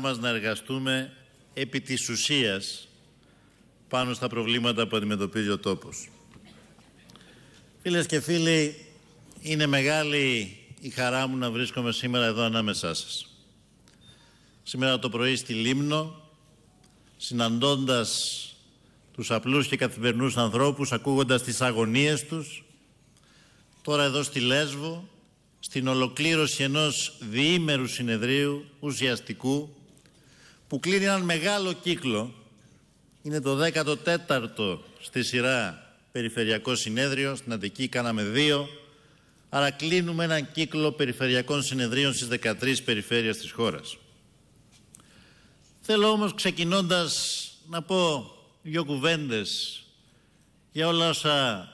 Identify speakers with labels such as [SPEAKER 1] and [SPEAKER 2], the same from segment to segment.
[SPEAKER 1] μας να εργαστούμε επί της ουσίας πάνω στα προβλήματα που αντιμετωπίζει ο τόπος. Φίλες και φίλοι, είναι μεγάλη η χαρά μου να βρίσκομαι σήμερα εδώ ανάμεσά σας. Σήμερα το πρωί στη Λίμνο, συναντώντας τους απλούς και καθημερινούς ανθρώπους, ακούγοντας τις αγωνίες τους, τώρα εδώ στη Λέσβο, στην ολοκλήρωση ενός διήμερου συνεδρίου ουσιαστικού που κλείνει έναν μεγάλο κύκλο. Είναι το 14ο στη σειρά περιφερειακό συνέδριο. Στην Αττική κάναμε δύο. Άρα κλείνουμε έναν κύκλο περιφερειακών συνεδρίων στις 13 περιφέρειες της χώρας. Θέλω όμως ξεκινώντας να πω δύο κουβέντες για όλα όσα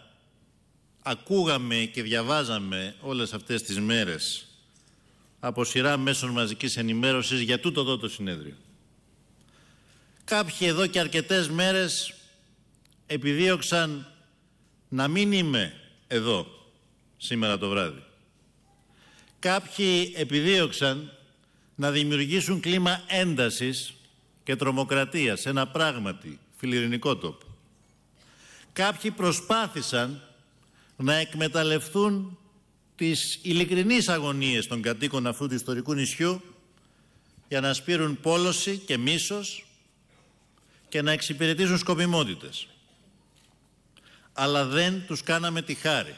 [SPEAKER 1] ακούγαμε και διαβάζαμε όλες αυτές τις μέρες από σειρά μέσων μαζικής ενημέρωσης για τούτο εδώ το συνέδριο. Κάποιοι εδώ και αρκετές μέρες επιδίωξαν να μην είμαι εδώ σήμερα το βράδυ. Κάποιοι επιδίωξαν να δημιουργήσουν κλίμα έντασης και τρομοκρατίας, ένα πράγματι φιλιρινικό τόπο. Κάποιοι προσπάθησαν να εκμεταλλευτούν τις ειλικρινείς αγωνίες των κατοίκων αυτού του ιστορικού νησιού για να σπείρουν πόλωση και μίσος και να εξυπηρετήσουν σκοπιμότητες. Αλλά δεν τους κάναμε τη χάρη,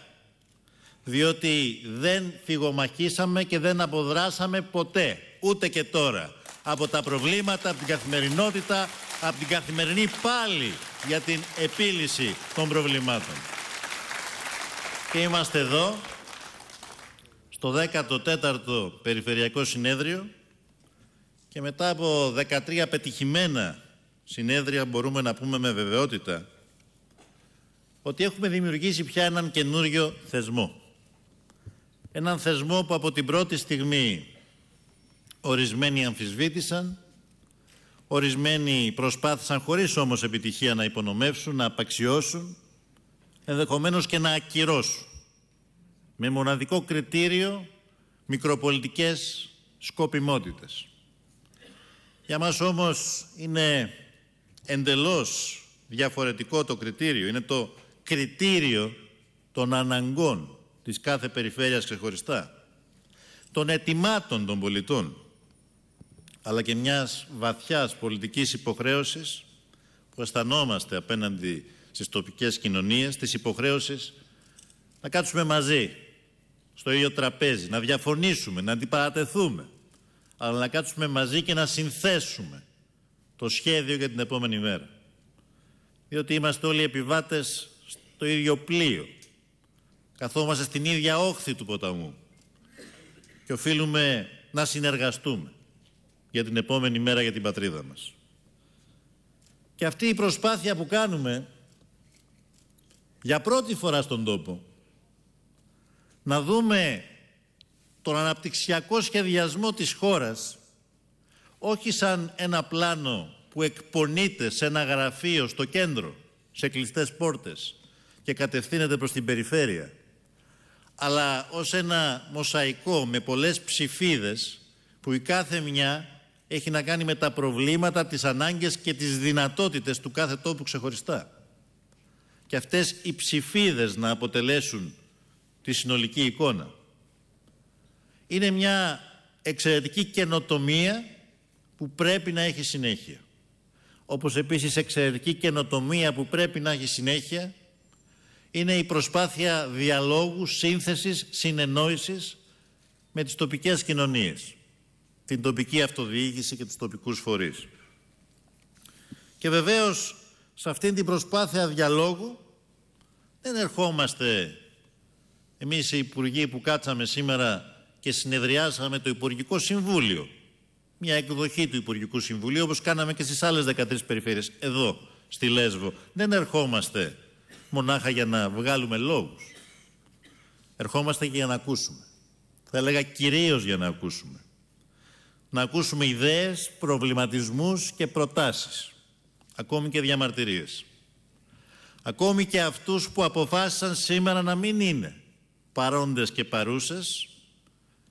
[SPEAKER 1] διότι δεν φυγομαχήσαμε και δεν αποδράσαμε ποτέ, ούτε και τώρα, από τα προβλήματα, από την καθημερινότητα, από την καθημερινή πάλι για την επίλυση των προβλημάτων. Και είμαστε εδώ, στο 14ο Περιφερειακό Συνέδριο και μετά από 13 πετυχημένα συνέδρια μπορούμε να πούμε με βεβαιότητα ότι έχουμε δημιουργήσει πια έναν καινούριο θεσμό. Έναν θεσμό που από την πρώτη στιγμή ορισμένοι αμφισβήτησαν, ορισμένοι προσπάθησαν χωρίς όμως επιτυχία να υπονομεύσουν, να απαξιώσουν, ενδεχομένως και να ακυρώσουν με μοναδικό κριτήριο μικροπολιτικές σκοπιμότητες. Για μας όμως είναι εντελώς διαφορετικό το κριτήριο. Είναι το κριτήριο των αναγκών της κάθε περιφέρειας ξεχωριστά, των ετοιμάτων των πολιτών, αλλά και μιας βαθιάς πολιτικής υποχρέωσης που αισθανόμαστε απέναντι στις τοπικές κοινωνίες, της υποχρέωσης να κάτσουμε μαζί στο ίδιο τραπέζι, να διαφωνήσουμε, να αντιπαρατεθούμε, αλλά να κάτσουμε μαζί και να συνθέσουμε το σχέδιο για την επόμενη μέρα. Διότι είμαστε όλοι επιβάτες στο ίδιο πλοίο. Καθόμαστε στην ίδια όχθη του ποταμού και οφείλουμε να συνεργαστούμε για την επόμενη μέρα για την πατρίδα μας. Και αυτή η προσπάθεια που κάνουμε για πρώτη φορά στον τόπο να δούμε τον αναπτυξιακό σχεδιασμό της χώρας όχι σαν ένα πλάνο που εκπονείται σε ένα γραφείο στο κέντρο, σε κλειστές πόρτες και κατευθύνεται προς την περιφέρεια, αλλά ως ένα μοσαϊκό με πολλές ψηφίδες που η κάθε μια έχει να κάνει με τα προβλήματα, τις ανάγκες και τις δυνατότητες του κάθε τόπου ξεχωριστά. Και αυτές οι ψηφίδες να αποτελέσουν τη συνολική εικόνα. Είναι μια εξαιρετική καινοτομία που πρέπει να έχει συνέχεια. Όπως επίσης εξαιρετική καινοτομία που πρέπει να έχει συνέχεια είναι η προσπάθεια διαλόγου, σύνθεσης, συνεννόησης με τις τοπικές κοινωνίες, την τοπική αυτοδιοίκηση και τους τοπικούς φορείς. Και βεβαίως σε αυτήν την προσπάθεια διαλόγου δεν ερχόμαστε εμείς οι υπουργοί που κάτσαμε σήμερα και συνεδριάσαμε το Υπουργικό Συμβούλιο, μια εκδοχή του Υπουργικού Συμβουλίου, όπως κάναμε και στις άλλες 13 περιφέρειες, εδώ, στη Λέσβο. Δεν ερχόμαστε μονάχα για να βγάλουμε λόγους. Ερχόμαστε και για να ακούσουμε. Θα έλεγα κυρίως για να ακούσουμε. Να ακούσουμε ιδέες, προβληματισμούς και προτάσεις. Ακόμη και διαμαρτυρίες. Ακόμη και αυτούς που αποφάσισαν σήμερα να μην είναι παρόντες και παρούσες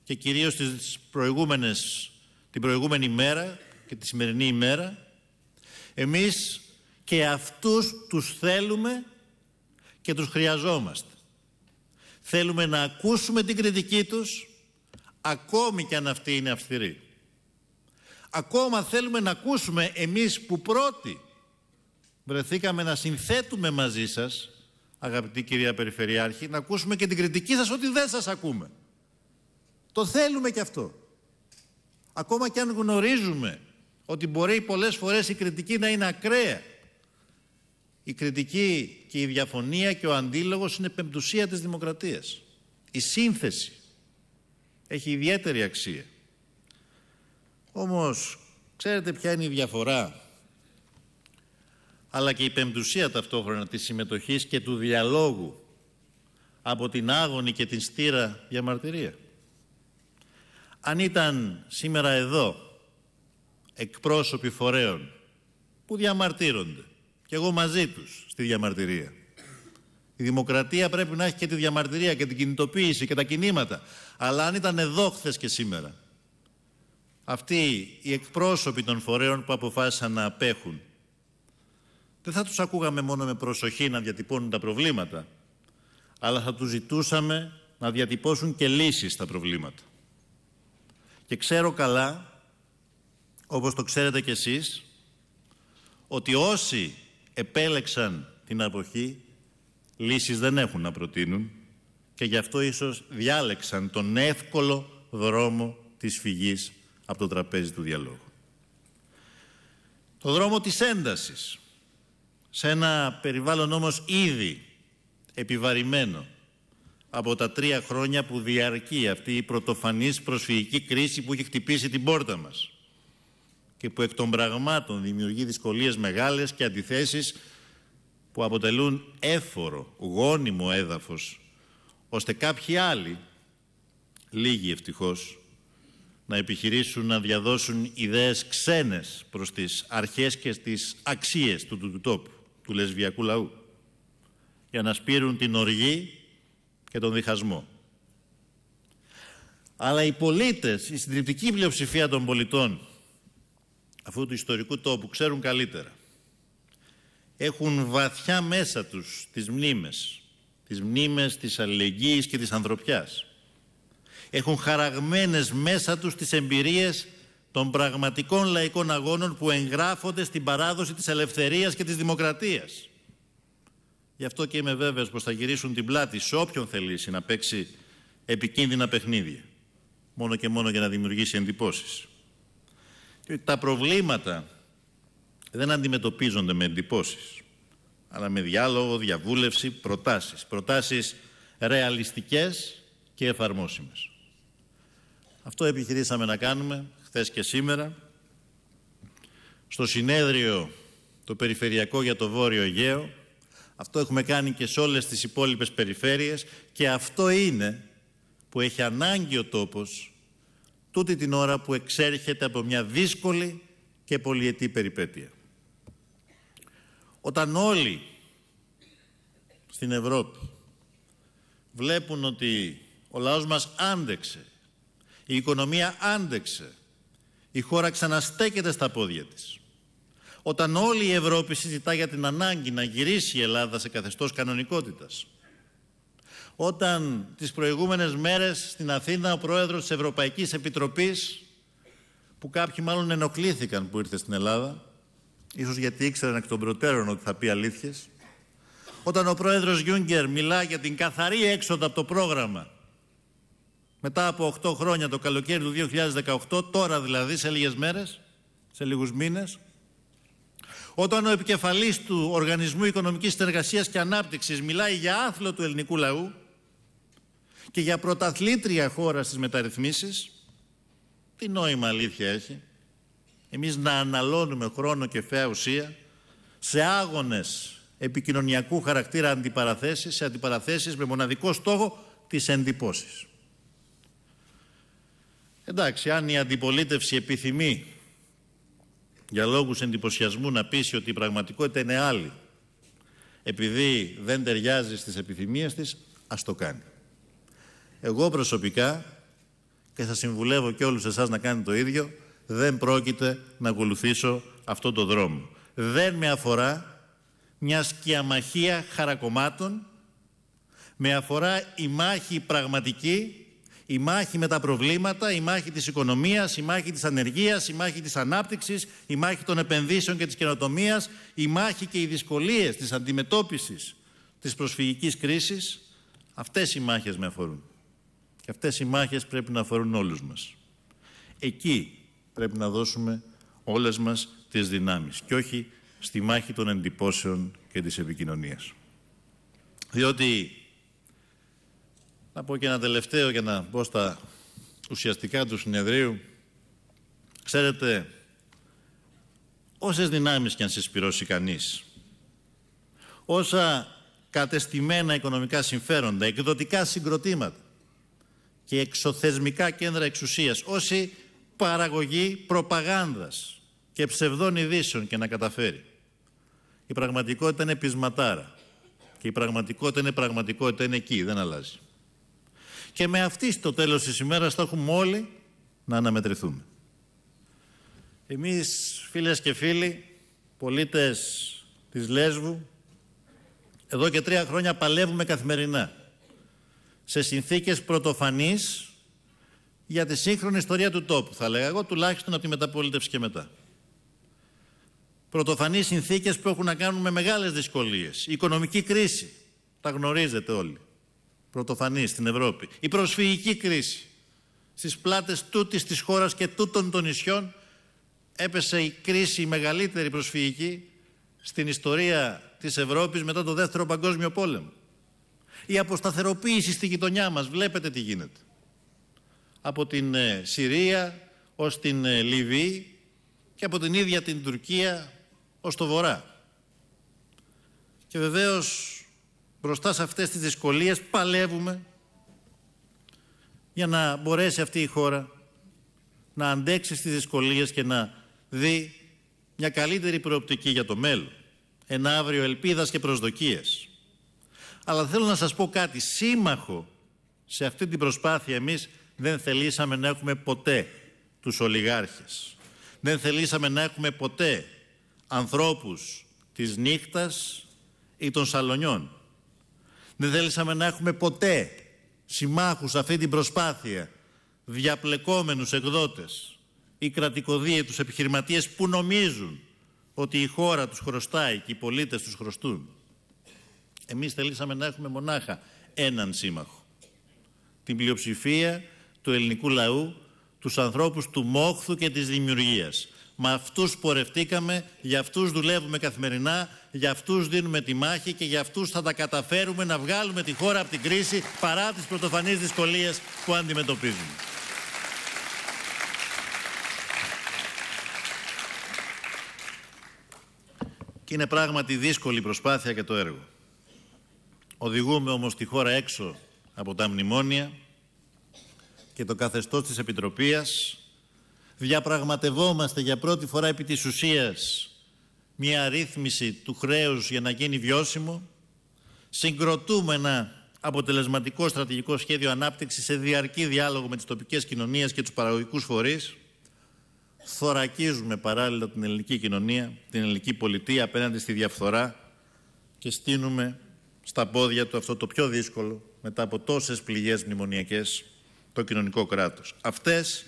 [SPEAKER 1] και κυρίως τις προηγούμενες, την προηγούμενη μέρα και τη σημερινή ημέρα. Εμείς και αυτούς τους θέλουμε και τους χρειαζόμαστε. Θέλουμε να ακούσουμε την κριτική τους, ακόμη και αν αυτή είναι αυστηρή. Ακόμα θέλουμε να ακούσουμε εμείς που πρώτοι βρεθήκαμε να συνθέτουμε μαζί σας αγαπητή κυρία Περιφερειάρχη, να ακούσουμε και την κριτική σας ότι δεν σας ακούμε. Το θέλουμε και αυτό. Ακόμα και αν γνωρίζουμε ότι μπορεί πολλές φορές η κριτική να είναι ακραία. Η κριτική και η διαφωνία και ο αντίλογος είναι πεμπτουσία της δημοκρατίας. Η σύνθεση έχει ιδιαίτερη αξία. Όμως, ξέρετε ποια είναι η διαφορά αλλά και η πεμπτουσία ταυτόχρονα της συμμετοχής και του διαλόγου από την άγωνη και την στήρα διαμαρτυρία. Αν ήταν σήμερα εδώ εκπρόσωποι φορέων που διαμαρτύρονται και εγώ μαζί τους στη διαμαρτυρία η δημοκρατία πρέπει να έχει και τη διαμαρτυρία και την κινητοποίηση και τα κινήματα. Αλλά αν ήταν εδώ χθες και σήμερα, αυτοί οι εκπρόσωποι των φορέων που αποφάσισαν να απέχουν δεν θα τους ακούγαμε μόνο με προσοχή να διατυπώνουν τα προβλήματα, αλλά θα τους ζητούσαμε να διατυπώσουν και λύσεις στα προβλήματα. Και ξέρω καλά, όπως το ξέρετε κι εσείς, ότι όσοι επέλεξαν την αποχή, λύσεις δεν έχουν να προτείνουν και γι' αυτό ίσως διάλεξαν τον εύκολο δρόμο της φυγής από το τραπέζι του διαλόγου. Το δρόμο της έντασης, σε ένα περιβάλλον όμως ήδη επιβαρημένο από τα τρία χρόνια που διαρκεί αυτή η πρωτοφανής προσφυγική κρίση που έχει χτυπήσει την πόρτα μας και που εκ των πραγμάτων δημιουργεί δυσκολίες μεγάλες και αντιθέσεις που αποτελούν έφορο, γόνιμο έδαφος ώστε κάποιοι άλλοι, λίγοι ευτυχώς, να επιχειρήσουν να διαδώσουν ιδέες ξένες προς τις αρχές και τις αξίες του, του, του τόπου του λεσβιακού λαού για να σπείρουν την οργή και τον διχασμό. Αλλά οι πολίτες, η συντριπτική πλειοψηφία των πολιτών αυτού του ιστορικού τόπου ξέρουν καλύτερα. Έχουν βαθιά μέσα τους τις μνήμες, τις μνήμες της αλληλεγγύης και της ανθρωπιάς. Έχουν χαραγμένες μέσα τους τις εμπειρίες των πραγματικών λαϊκών αγώνων που εγγράφονται στην παράδοση της ελευθερίας και της δημοκρατίας. Γι' αυτό και είμαι βέβαιος πως θα γυρίσουν την πλάτη σε όποιον θελήσει να παίξει επικίνδυνα παιχνίδια. Μόνο και μόνο για να δημιουργήσει εντυπώσεις. Τα προβλήματα δεν αντιμετωπίζονται με εντυπώσεις, αλλά με διάλογο, διαβούλευση, προτάσεις. Προτάσεις ρεαλιστικές και εφαρμόσιμες. Αυτό επιχειρήσαμε να κάνουμε χθες και σήμερα, στο συνέδριο το Περιφερειακό για το Βόρειο Αιγαίο. Αυτό έχουμε κάνει και σε όλες τις υπόλοιπες περιφέρειες και αυτό είναι που έχει ανάγκη ο τόπος τούτη την ώρα που εξέρχεται από μια δύσκολη και πολυετή περιπέτεια. Όταν όλοι στην Ευρώπη βλέπουν ότι ο λαός μας άντεξε, η οικονομία άντεξε, η χώρα ξαναστέκεται στα πόδια της. Όταν όλη η Ευρώπη συζητά για την ανάγκη να γυρίσει η Ελλάδα σε καθεστώς κανονικότητας. Όταν τις προηγούμενες μέρες στην Αθήνα ο πρόεδρος της Ευρωπαϊκής Επιτροπής που κάποιοι μάλλον ενοχλήθηκαν που ήρθε στην Ελλάδα ίσως γιατί ήξεραν εκ των προτέρων ότι θα πει αλήθειες όταν ο πρόεδρος Γιούγκερ μιλά για την καθαρή έξοδο από το πρόγραμμα μετά από 8 χρόνια το καλοκαίρι του 2018, τώρα δηλαδή σε λίγες μέρες, σε λίγους μήνες, όταν ο επικεφαλής του Οργανισμού Οικονομικής Συνεργασίας και Ανάπτυξης μιλάει για άθλο του ελληνικού λαού και για πρωταθλήτρια χώρα στις μεταρρυθμίσεις, τι νόημα αλήθεια έχει εμείς να αναλώνουμε χρόνο και φαία ουσία σε άγονες επικοινωνιακού χαρακτήρα αντιπαραθέσεις, σε αντιπαραθέσεις με μοναδικό στόχο τις εντυπώσεις. Εντάξει, αν η αντιπολίτευση επιθυμεί για λόγους εντυπωσιασμού να πείσει ότι η πραγματικότητα είναι άλλη επειδή δεν ταιριάζει στις επιθυμίες της, ας το κάνει. Εγώ προσωπικά, και θα συμβουλεύω και όλους εσάς να κάνετε το ίδιο, δεν πρόκειται να ακολουθήσω αυτό το δρόμο. Δεν με αφορά μια σκιαμαχία χαρακομμάτων, με αφορά η μάχη πραγματική η μάχη με τα προβλήματα, η μάχη της οικονομίας, η μάχη της ανεργίας, η μάχη της ανάπτυξης, η μάχη των επενδύσεων και της καινοτομίας, η μάχη και οι δυσκολίες της αντιμετώπισης της προσφυγικής κρίσης, αυτές οι μάχες με αφορούν. Και αυτές οι μάχες πρέπει να αφορούν όλους μας. Εκεί πρέπει να δώσουμε όλες μας τις δυνάμεις και όχι στη μάχη των εντυπώσεων και της επικοινωνίας. Διότι να πω και ένα τελευταίο για να μπω στα ουσιαστικά του συνεδρίου. Ξέρετε, όσες δυνάμεις και αν συσπυρώσει κανείς, όσα κατεστημένα οικονομικά συμφέροντα, εκδοτικά συγκροτήματα και εξωθεσμικά κέντρα εξουσίας, όση παραγωγή προπαγάνδας και ψευδών ειδήσεων και να καταφέρει. Η πραγματικότητα είναι πεισματάρα και η πραγματικότητα είναι πραγματικότητα, είναι εκεί, δεν αλλάζει. Και με αυτή στο τέλος της ημέρας θα έχουμε όλοι να αναμετρηθούμε. Εμείς φίλες και φίλοι, πολίτες της Λέσβου, εδώ και τρία χρόνια παλεύουμε καθημερινά σε συνθήκες πρωτοφανή για τη σύγχρονη ιστορία του τόπου, θα λέγα εγώ, τουλάχιστον από τη μεταπολίτευση και μετά. Πρωτοφανείς συνθήκες που έχουν να κάνουν με μεγάλες δυσκολίες. Η οικονομική κρίση, τα γνωρίζετε όλοι πρωτοφανή στην Ευρώπη. Η προσφυγική κρίση στις πλάτες τούτης της χώρας και τούτων των νησιών έπεσε η κρίση η μεγαλύτερη προσφυγική στην ιστορία της Ευρώπης μετά το Δεύτερο Παγκόσμιο Πόλεμο. Η αποσταθεροποίηση στη γειτονιά μας, βλέπετε τι γίνεται. Από την ε, Συρία ως την ε, Λιβύη και από την ίδια την Τουρκία ως το Βορρά. Και βεβαίως μπροστά σε αυτές τις δυσκολίες παλεύουμε για να μπορέσει αυτή η χώρα να αντέξει στις δυσκολίες και να δει μια καλύτερη προοπτική για το μέλλον. Ένα αύριο ελπίδας και προσδοκίες. Αλλά θέλω να σας πω κάτι σύμμαχο σε αυτή την προσπάθεια εμείς δεν θελήσαμε να έχουμε ποτέ τους ολιγάρχες. Δεν θελήσαμε να έχουμε ποτέ ανθρώπους της νύχτας ή των σαλονιών. Δεν θέλησαμε να έχουμε ποτέ συμμάχους σε αυτή την προσπάθεια, διαπλεκόμενους εκδότες ή κρατικοδίαιτους επιχειρηματίες που νομίζουν ότι η χώρα τους χρωστάει και οι πολίτες τους χρωστούν. Εμείς θελήσαμε να έχουμε μονάχα έναν σύμμαχο. Την πλειοψηφία του ελληνικού λαού, τους ανθρώπους του μόχθου και της δημιουργίας. Με αυτούς πορευτήκαμε, για αυτούς δουλεύουμε καθημερινά για αυτούς δίνουμε τη μάχη και για αυτούς θα τα καταφέρουμε να βγάλουμε τη χώρα από την κρίση παρά τις πρωτοφανείς δυσκολίες που αντιμετωπίζουμε. Και είναι πράγματι δύσκολη προσπάθεια και το έργο. Οδηγούμε όμως τη χώρα έξω από τα μνημόνια και το καθεστώς της Επιτροπίας. Διαπραγματευόμαστε για πρώτη φορά επί της ουσίας μια ρύθμιση του χρέους για να γίνει βιώσιμο, συγκροτούμε ένα αποτελεσματικό στρατηγικό σχέδιο ανάπτυξης σε διαρκή διάλογο με τις τοπικές κοινωνίες και τους παραγωγικούς φορείς, θωρακίζουμε παράλληλα την ελληνική κοινωνία, την ελληνική πολιτεία απέναντι στη διαφθορά και στείνουμε στα πόδια του αυτό το πιο δύσκολο μετά από τόσες πληγές μνημονιακές το κοινωνικό κράτος. Αυτές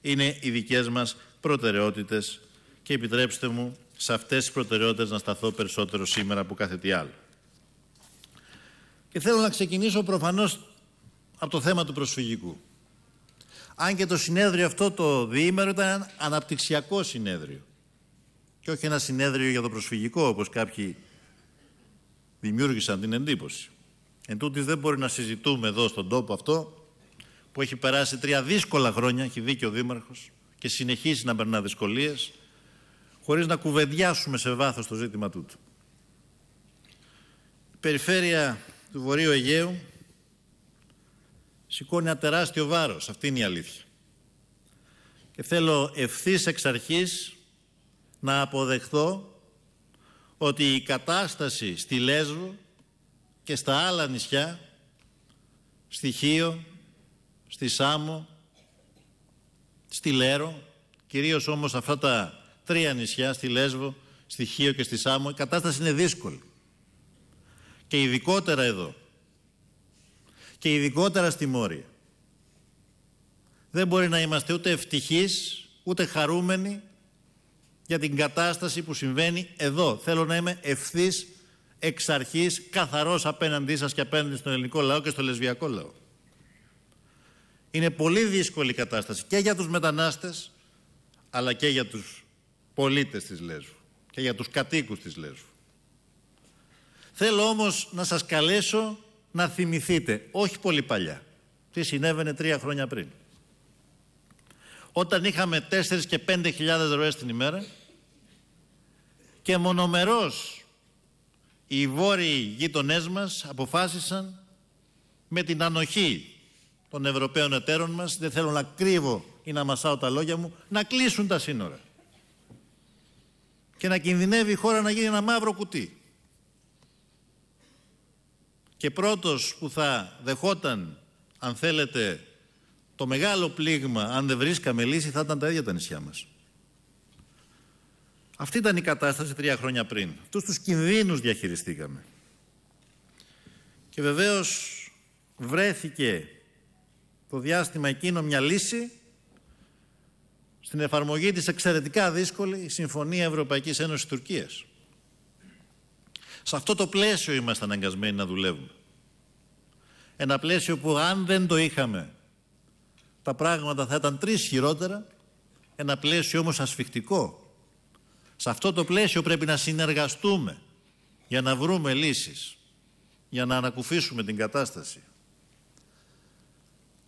[SPEAKER 1] είναι οι δικές μας προτεραιότητες και επιτρέψτε μου σε αυτές τις προτεραιότητες να σταθώ περισσότερο σήμερα από κάθε τι άλλο. Και θέλω να ξεκινήσω προφανώς από το θέμα του προσφυγικού. Αν και το συνέδριο αυτό το διήμερο ήταν ένα αναπτυξιακό συνέδριο και όχι ένα συνέδριο για το προσφυγικό όπως κάποιοι δημιούργησαν την εντύπωση. Εν τούτης δεν μπορεί να συζητούμε εδώ στον τόπο αυτό που έχει περάσει τρία δύσκολα χρόνια, έχει δίκιο ο Δήμαρχος και συνεχίζει να περνά δυσκολίες χωρίς να κουβεντιάσουμε σε βάθος το ζήτημα τούτου. Η περιφέρεια του Βορείου Αιγαίου σηκώνει ένα τεράστιο βάρος, αυτή είναι η αλήθεια. Και θέλω ευθύς εξ αρχής να αποδεχθώ ότι η κατάσταση στη Λέσβο και στα άλλα νησιά, στη Χίο, στη Σάμο, στη Λέρο, κυρίως όμως αυτά τα τρία νησιά, στη Λέσβο, στη Χίο και στη Σάμο, η κατάσταση είναι δύσκολη. Και ειδικότερα εδώ. Και ειδικότερα στη Μόρια. Δεν μπορεί να είμαστε ούτε ευτυχείς, ούτε χαρούμενοι για την κατάσταση που συμβαίνει εδώ. Θέλω να είμαι ευθύς εξ αρχής, καθαρός απέναντί σας και απέναντι στον ελληνικό λαό και στο λεσβιακό λαό. Είναι πολύ δύσκολη η κατάσταση και για τους μετανάστες, αλλά και για τους πολίτες της Λέσβου και για τους κατοίκους της Λέσβου. Θέλω όμως να σας καλέσω να θυμηθείτε, όχι πολύ παλιά, τι συνέβαινε τρία χρόνια πριν. Όταν είχαμε τέσσερις και πέντε χιλιάδες ροές την ημέρα και μονομερός οι βόρειοι γειτονέ μας αποφάσισαν με την ανοχή των Ευρωπαίων εταίρων μας, δεν θέλω να κρύβω ή να μασάω τα λόγια μου, να κλείσουν τα σύνορα και να κινδυνεύει η χώρα να γίνει ένα μαύρο κουτί. Και πρώτος που θα δεχόταν, αν θέλετε, το μεγάλο πλήγμα, αν δεν βρίσκαμε λύση, θα ήταν τα ίδια τα νησιά μας. Αυτή ήταν η κατάσταση τρία χρόνια πριν. Αυτούς τους κινδύνους διαχειριστήκαμε. Και βεβαίως βρέθηκε το διάστημα εκείνο μια λύση στην εφαρμογή της εξαιρετικά δύσκολη Συμφωνία Ευρωπαϊκής Ένωσης Τουρκίας. Σε αυτό το πλαίσιο είμαστε αναγκασμένοι να δουλεύουμε. Ένα πλαίσιο που αν δεν το είχαμε, τα πράγματα θα ήταν τρεις χειρότερα, ένα πλαίσιο όμως ασφιχτικό. Σε αυτό το πλαίσιο πρέπει να συνεργαστούμε για να βρούμε λύσεις, για να ανακουφίσουμε την κατάσταση.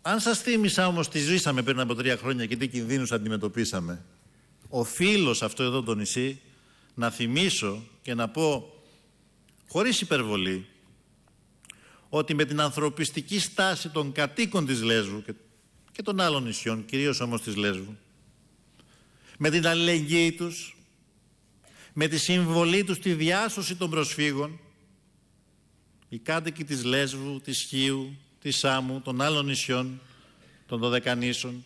[SPEAKER 1] Αν σας θύμισα όμως τι ζήσαμε πριν από τρία χρόνια και τι κινδύνους αντιμετωπίσαμε, οφείλω σε αυτό εδώ το νησί να θυμίσω και να πω χωρίς υπερβολή ότι με την ανθρωπιστική στάση των κατοίκων της Λέσβου και των άλλων νησιών, κυρίως όμως της Λέσβου, με την αλληλεγγύη τους, με τη συμβολή τους στη διάσωση των προσφύγων, οι κάτοικοι της Λέσβου, της Χίου, της Σάμου, των άλλων νησιών, των Δωδεκανήσων,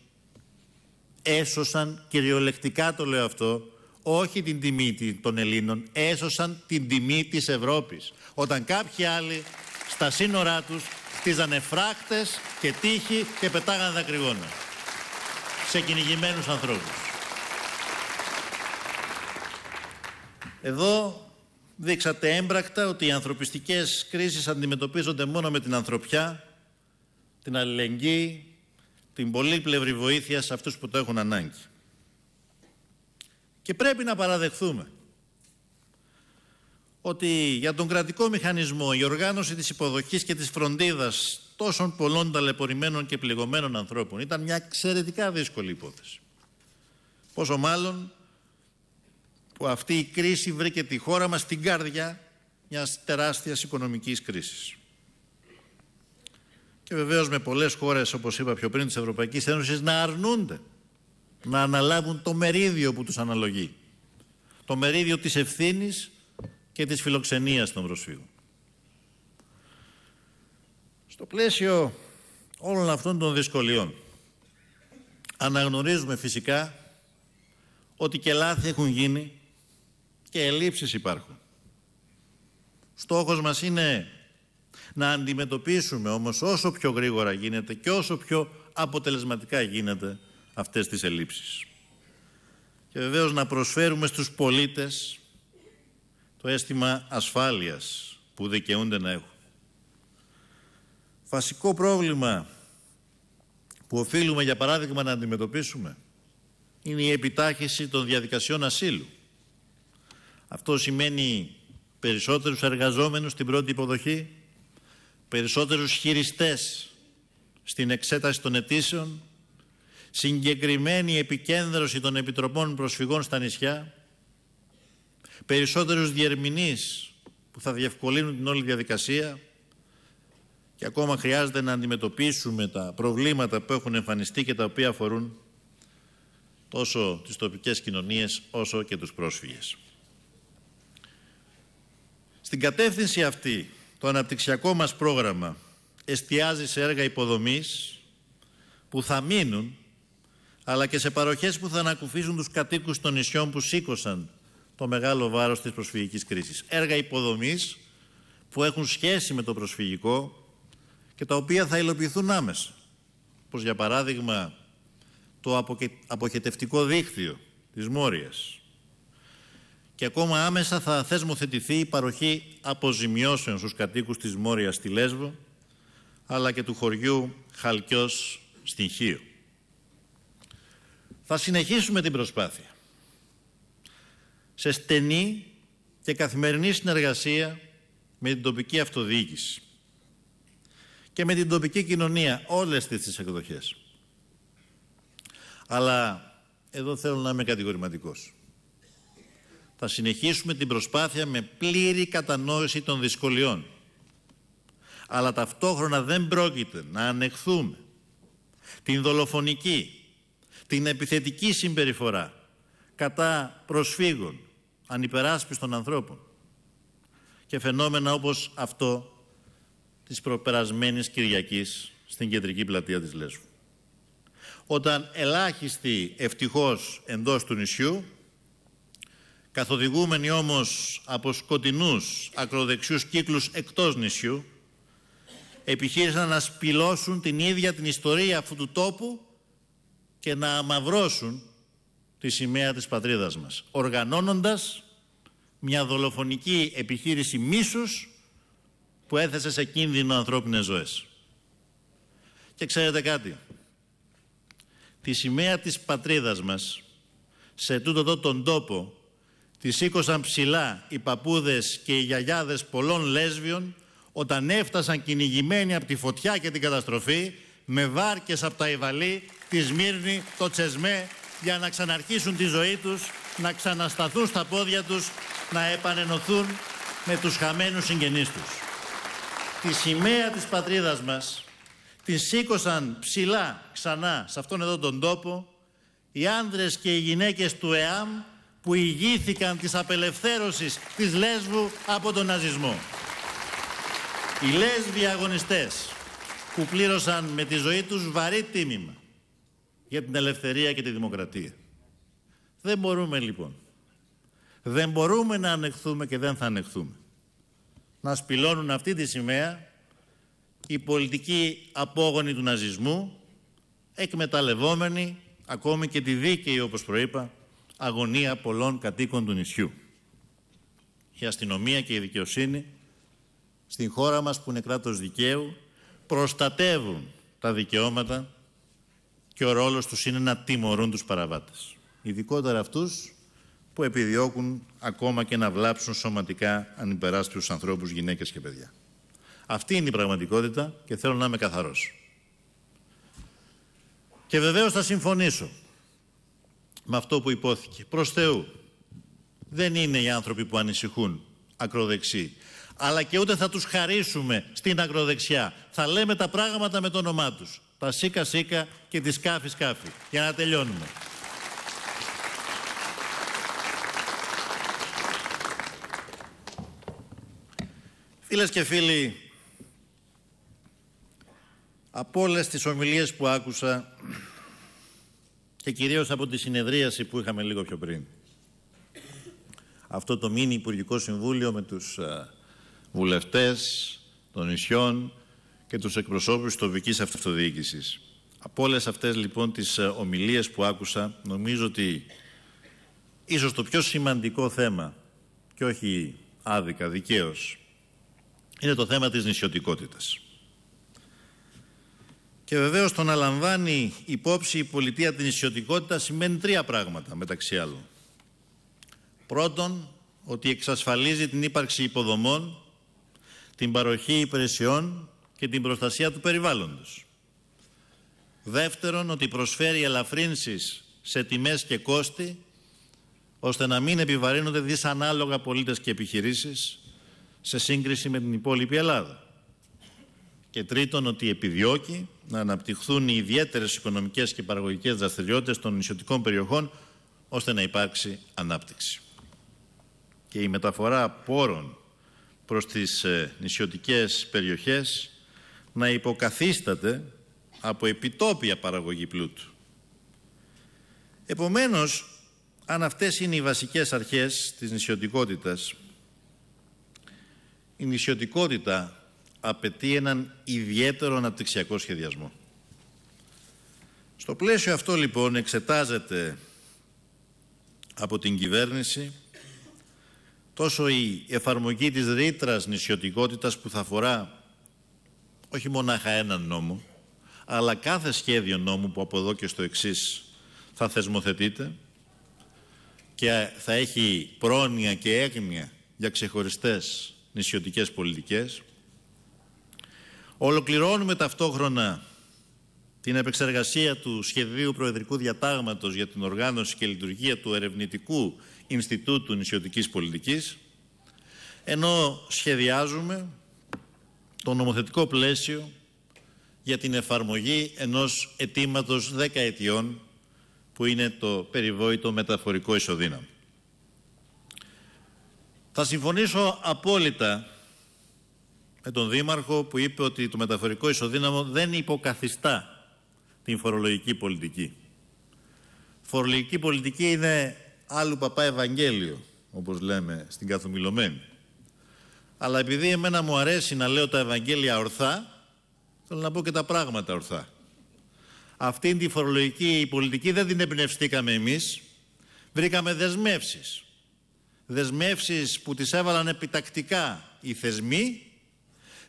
[SPEAKER 1] έσωσαν, κυριολεκτικά το λέω αυτό, όχι την τιμή των Ελλήνων, έσωσαν την τιμή της Ευρώπης. Όταν κάποιοι άλλοι στα σύνορά τους χτίζανε φράχτες και τείχη και πετάγανε δακρυγόνα σε κυνηγημένους ανθρώπους. Εδώ δείξατε έμπρακτα ότι οι ανθρωπιστικές κρίσεις αντιμετωπίζονται μόνο με την ανθρωπιά την αλληλεγγύη, την πολύπλευρη βοήθεια σε αυτούς που το έχουν ανάγκη. Και πρέπει να παραδεχθούμε ότι για τον κρατικό μηχανισμό η οργάνωση της υποδοχής και της φροντίδας τόσων πολλών ταλαιπωρημένων και πληγωμένων ανθρώπων ήταν μια εξαιρετικά δύσκολη υπόθεση. Πόσο μάλλον που αυτή η κρίση βρήκε τη χώρα μας στην κάρδια μιας τεράστιας οικονομικής κρίσης και βεβαίως με πολλές χώρες, όπως είπα πιο πριν, της Ευρωπαϊκής Ένωσης να αρνούνται να αναλάβουν το μερίδιο που τους αναλογεί. Το μερίδιο της ευθύνης και της φιλοξενίας των προσφύγων. Στο πλαίσιο όλων αυτών των δυσκολιών αναγνωρίζουμε φυσικά ότι και λάθη έχουν γίνει και ελλείψεις υπάρχουν. Στόχος μας είναι να αντιμετωπίσουμε όμως όσο πιο γρήγορα γίνεται και όσο πιο αποτελεσματικά γίνεται αυτές τις ελλείψεις. Και βεβαίως να προσφέρουμε στους πολίτες το αίσθημα ασφάλειας που δικαιούνται να έχουν. Φασικό πρόβλημα που οφείλουμε για παράδειγμα να αντιμετωπίσουμε είναι η επιτάχυση των διαδικασιών ασύλου. Αυτό σημαίνει περισσότερους εργαζόμενους στην πρώτη υποδοχή, περισσότερους χειριστές στην εξέταση των αιτήσεων, συγκεκριμένη επικέντρωση των επιτροπών προσφυγών στα νησιά, περισσότερους διερμηνείς που θα διευκολύνουν την όλη διαδικασία και ακόμα χρειάζεται να αντιμετωπίσουμε τα προβλήματα που έχουν εμφανιστεί και τα οποία αφορούν τόσο τις τοπικές κοινωνίες όσο και τους πρόσφυγες. Στην κατεύθυνση αυτή το αναπτυξιακό μας πρόγραμμα εστιάζει σε έργα υποδομής που θα μείνουν αλλά και σε παροχές που θα ανακουφίσουν τους κατοίκους των νησιών που σήκωσαν το μεγάλο βάρος της προσφυγικής κρίσης. Έργα υποδομής που έχουν σχέση με το προσφυγικό και τα οποία θα υλοποιηθούν άμεσα. Όπως για παράδειγμα το αποχετευτικό δίκτυο της Μόριας, και ακόμα άμεσα θα θεσμοθετηθεί η παροχή αποζημιώσεων στους κατοίκους της Μόριας στη Λέσβο, αλλά και του χωριού Χαλκιός στην Χίο. Θα συνεχίσουμε την προσπάθεια σε στενή και καθημερινή συνεργασία με την τοπική αυτοδιοίκηση και με την τοπική κοινωνία όλες τις εκδοχές. Αλλά εδώ θέλω να είμαι κατηγορηματικός. Θα συνεχίσουμε την προσπάθεια με πλήρη κατανόηση των δυσκολιών. Αλλά ταυτόχρονα δεν πρόκειται να ανεχθούμε την δολοφονική, την επιθετική συμπεριφορά κατά προσφύγων, ανυπεράσπιστων ανθρώπων και φαινόμενα όπως αυτό της προπερασμένης Κυριακής στην κεντρική πλατεία της Λέσβου. Όταν ελάχιστοι ευτυχώς εντός του νησιού καθοδηγούμενοι όμως από σκοτεινούς ακροδεξιούς κύκλους εκτός νησιού, επιχείρησαν να σπηλώσουν την ίδια την ιστορία αυτού του τόπου και να αμαυρώσουν τη σημαία της πατρίδας μας, οργανώνοντας μια δολοφονική επιχείρηση μίσους που έθεσε σε κίνδυνο ανθρώπινες ζωές. Και ξέρετε κάτι, τη σημαία της πατρίδας μας, σε τούτο τον τόπο Τη σήκωσαν ψηλά οι παππούδες και οι γιαγιάδες πολλών λέσβιων όταν έφτασαν κυνηγημένοι από τη φωτιά και την καταστροφή με βάρκες από τα Ιβαλή, τη Σμύρνη, το Τσεσμέ για να ξαναρχίσουν τη ζωή τους, να ξανασταθούν στα πόδια τους, να επανενωθούν με τους χαμένους συγγενείς τους. Τη σημαία της πατρίδας μας τη σήκωσαν ψηλά ξανά σε αυτόν εδώ τον τόπο οι άνδρες και οι γυναίκες του ΕΑΜ που ηγήθηκαν της απελευθέρωσης της Λέσβου από τον ναζισμό. Οι Λέσβοι αγωνιστές που πλήρωσαν με τη ζωή τους βαρύ τίμημα για την ελευθερία και τη δημοκρατία. Δεν μπορούμε λοιπόν. Δεν μπορούμε να ανεχθούμε και δεν θα ανεχθούμε. Να σπηλώνουν αυτή τη σημαία οι πολιτικοί απόγονοι του ναζισμού εκμεταλλευόμενοι ακόμη και τη δίκαιη όπως προείπα αγωνία πολλών κατοίκων του νησιού. Η αστυνομία και η δικαιοσύνη στην χώρα μας που είναι κράτος δικαίου προστατεύουν τα δικαιώματα και ο ρόλος τους είναι να τιμωρούν τους παραβάτες. Ειδικότερα αυτούς που επιδιώκουν ακόμα και να βλάψουν σωματικά ανυπεράσπιους ανθρώπους, γυναίκες και παιδιά. Αυτή είναι η πραγματικότητα και θέλω να είμαι καθαρός. Και βεβαίως θα συμφωνήσω με αυτό που υπόθηκε. Προς Θεού, δεν είναι οι άνθρωποι που ανησυχούν ακροδεξί. Αλλά και ούτε θα τους χαρίσουμε στην ακροδεξιά. Θα λέμε τα πράγματα με το όνομά τους. Τα σίκα σίκα και τη σκάφη σκάφη. Για να τελειώνουμε. Φίλες και φίλοι, από όλες τις ομιλίες που άκουσα και κυρίως από τη συνεδρίαση που είχαμε λίγο πιο πριν. Αυτό το μήνυ Υπουργικό Συμβούλιο με τους ε, βουλευτές των νησιών και τους εκπροσώπους της τοπικής αυτοδιοίκησης. Από όλες αυτές λοιπόν τις ε, ομιλίες που άκουσα, νομίζω ότι ίσως το πιο σημαντικό θέμα, και όχι άδικα, δικαίως, είναι το θέμα της νησιωτικότητας. Και βεβαίως το να λαμβάνει υπόψη η πολιτεία την ισιωτικότητα σημαίνει τρία πράγματα μεταξύ άλλων. Πρώτον, ότι εξασφαλίζει την ύπαρξη υποδομών, την παροχή υπηρεσιών και την προστασία του περιβάλλοντος. Δεύτερον, ότι προσφέρει ελαφρύνσεις σε τιμές και κόστη, ώστε να μην επιβαρύνονται δυσανάλογα πολίτες και επιχειρήσεις σε σύγκριση με την υπόλοιπη Ελλάδα. Και τρίτον, ότι επιδιώκει να αναπτυχθούν οι ιδιαίτερες οικονομικές και παραγωγικές δραστηριότητες των νησιωτικών περιοχών, ώστε να υπάρξει ανάπτυξη. Και η μεταφορά πόρων προς τις ε, νησιωτικές περιοχές να υποκαθίσταται από επιτόπια παραγωγή πλούτου. Επομένως, αν αυτές είναι οι βασικές αρχές της νησιωτικότητας, η νησιωτικότητα απαιτεί έναν ιδιαίτερο αναπτυξιακό σχεδιασμό. Στο πλαίσιο αυτό λοιπόν εξετάζεται από την κυβέρνηση τόσο η εφαρμογή της ρήτρας νησιωτικότητας που θα αφορά όχι μονάχα έναν νόμο, αλλά κάθε σχέδιο νόμου που από εδώ και στο εξής θα θεσμοθετείται και θα έχει πρόνοια και έγνοια για ξεχωριστές νησιωτικές πολιτικές, Ολοκληρώνουμε ταυτόχρονα την επεξεργασία του σχεδίου προεδρικού διατάγματος για την οργάνωση και λειτουργία του Ερευνητικού Ινστιτούτου Νησιωτικής Πολιτικής, ενώ σχεδιάζουμε το νομοθετικό πλαίσιο για την εφαρμογή ενός αιτήματος δέκα ετιών που είναι το περιβόητο μεταφορικό ισοδύναμο. Θα συμφωνήσω απόλυτα με τον Δήμαρχο που είπε ότι το μεταφορικό ισοδύναμο δεν υποκαθιστά την φορολογική πολιτική. Φορολογική πολιτική είναι άλλου παπά Ευαγγέλιο, όπως λέμε στην καθομιλωμένη. Αλλά επειδή εμένα μου αρέσει να λέω τα Ευαγγέλια ορθά, θέλω να πω και τα πράγματα ορθά. Αυτή τη φορολογική πολιτική δεν την εμπνευστήκαμε εμείς. Βρήκαμε δεσμεύσεις. Δεσμεύσεις που τις έβαλαν επιτακτικά οι θεσμοί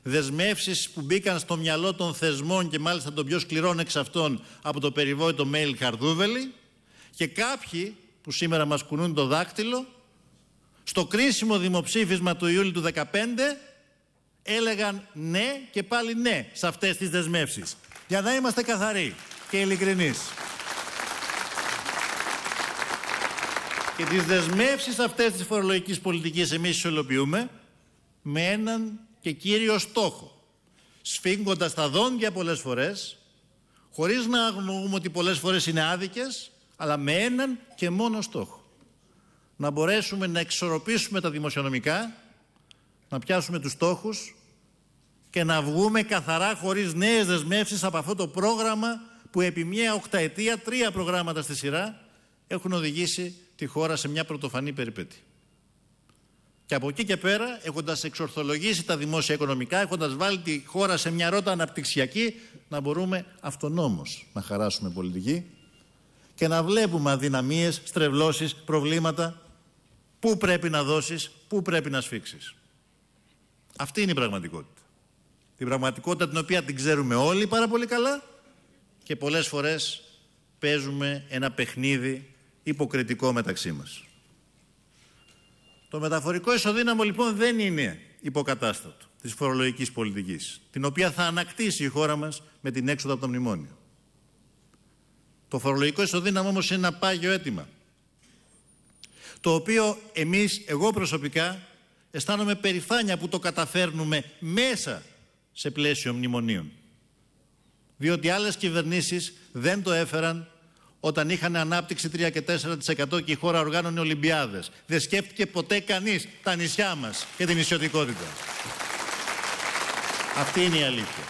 [SPEAKER 1] Δεσμεύσει που μπήκαν στο μυαλό των θεσμών και μάλιστα των πιο σκληρών εξ αυτών από το περιβόητο Μέιλ Χαρδούβελη και κάποιοι που σήμερα μας κουνούν το δάκτυλο στο κρίσιμο δημοψήφισμα του Ιούλη του 2015 έλεγαν ναι και πάλι ναι σε αυτές τις δεσμεύσεις. Για να είμαστε καθαροί και ειλικρινείς. Και τις δεσμεύσεις αυτές της φορολογικής πολιτικής εμείς ισολοποιούμε με έναν και κύριο στόχο, σφίγγοντας τα δόντια πολλές φορές, χωρίς να αγνοούμε ότι πολλές φορές είναι άδικες, αλλά με έναν και μόνο στόχο. Να μπορέσουμε να εξορροπήσουμε τα δημοσιονομικά, να πιάσουμε τους στόχους και να βγούμε καθαρά χωρίς νέες δεσμεύσεις από αυτό το πρόγραμμα που επί μια οκταετία τρία προγράμματα στη σειρά έχουν οδηγήσει τη χώρα σε μια πρωτοφανή περιπέτεια. Και από εκεί και πέρα, έχοντας εξορθολογήσει τα δημόσια οικονομικά, έχοντας βάλει τη χώρα σε μια ρότα αναπτυξιακή, να μπορούμε αυτονόμως να χαράσουμε πολιτική και να βλέπουμε αδυναμίες, στρεβλώσεις, προβλήματα. Πού πρέπει να δώσεις, πού πρέπει να σφίξεις. Αυτή είναι η πραγματικότητα. Την πραγματικότητα την οποία την ξέρουμε όλοι πάρα πολύ καλά και πολλές φορές παίζουμε ένα παιχνίδι υποκριτικό μεταξύ μας. Το μεταφορικό ισοδύναμο λοιπόν δεν είναι υποκατάστατο της φορολογικής πολιτικής, την οποία θα ανακτήσει η χώρα μας με την έξοδο από το μνημόνιο. Το φορολογικό ισοδύναμο όμως είναι ένα πάγιο αίτημα. Το οποίο εμείς, εγώ προσωπικά, αισθάνομαι περηφάνεια που το καταφέρνουμε μέσα σε πλαίσιο μνημονίων. Διότι άλλες κυβερνήσεις δεν το έφεραν όταν είχαν ανάπτυξη 3 και 4% και η χώρα οργάνωνε Ολυμπιάδες. Δεν σκέφτηκε ποτέ κανείς τα νησιά μας και την νησιωτικότητα. Αυτή είναι η αλήθεια.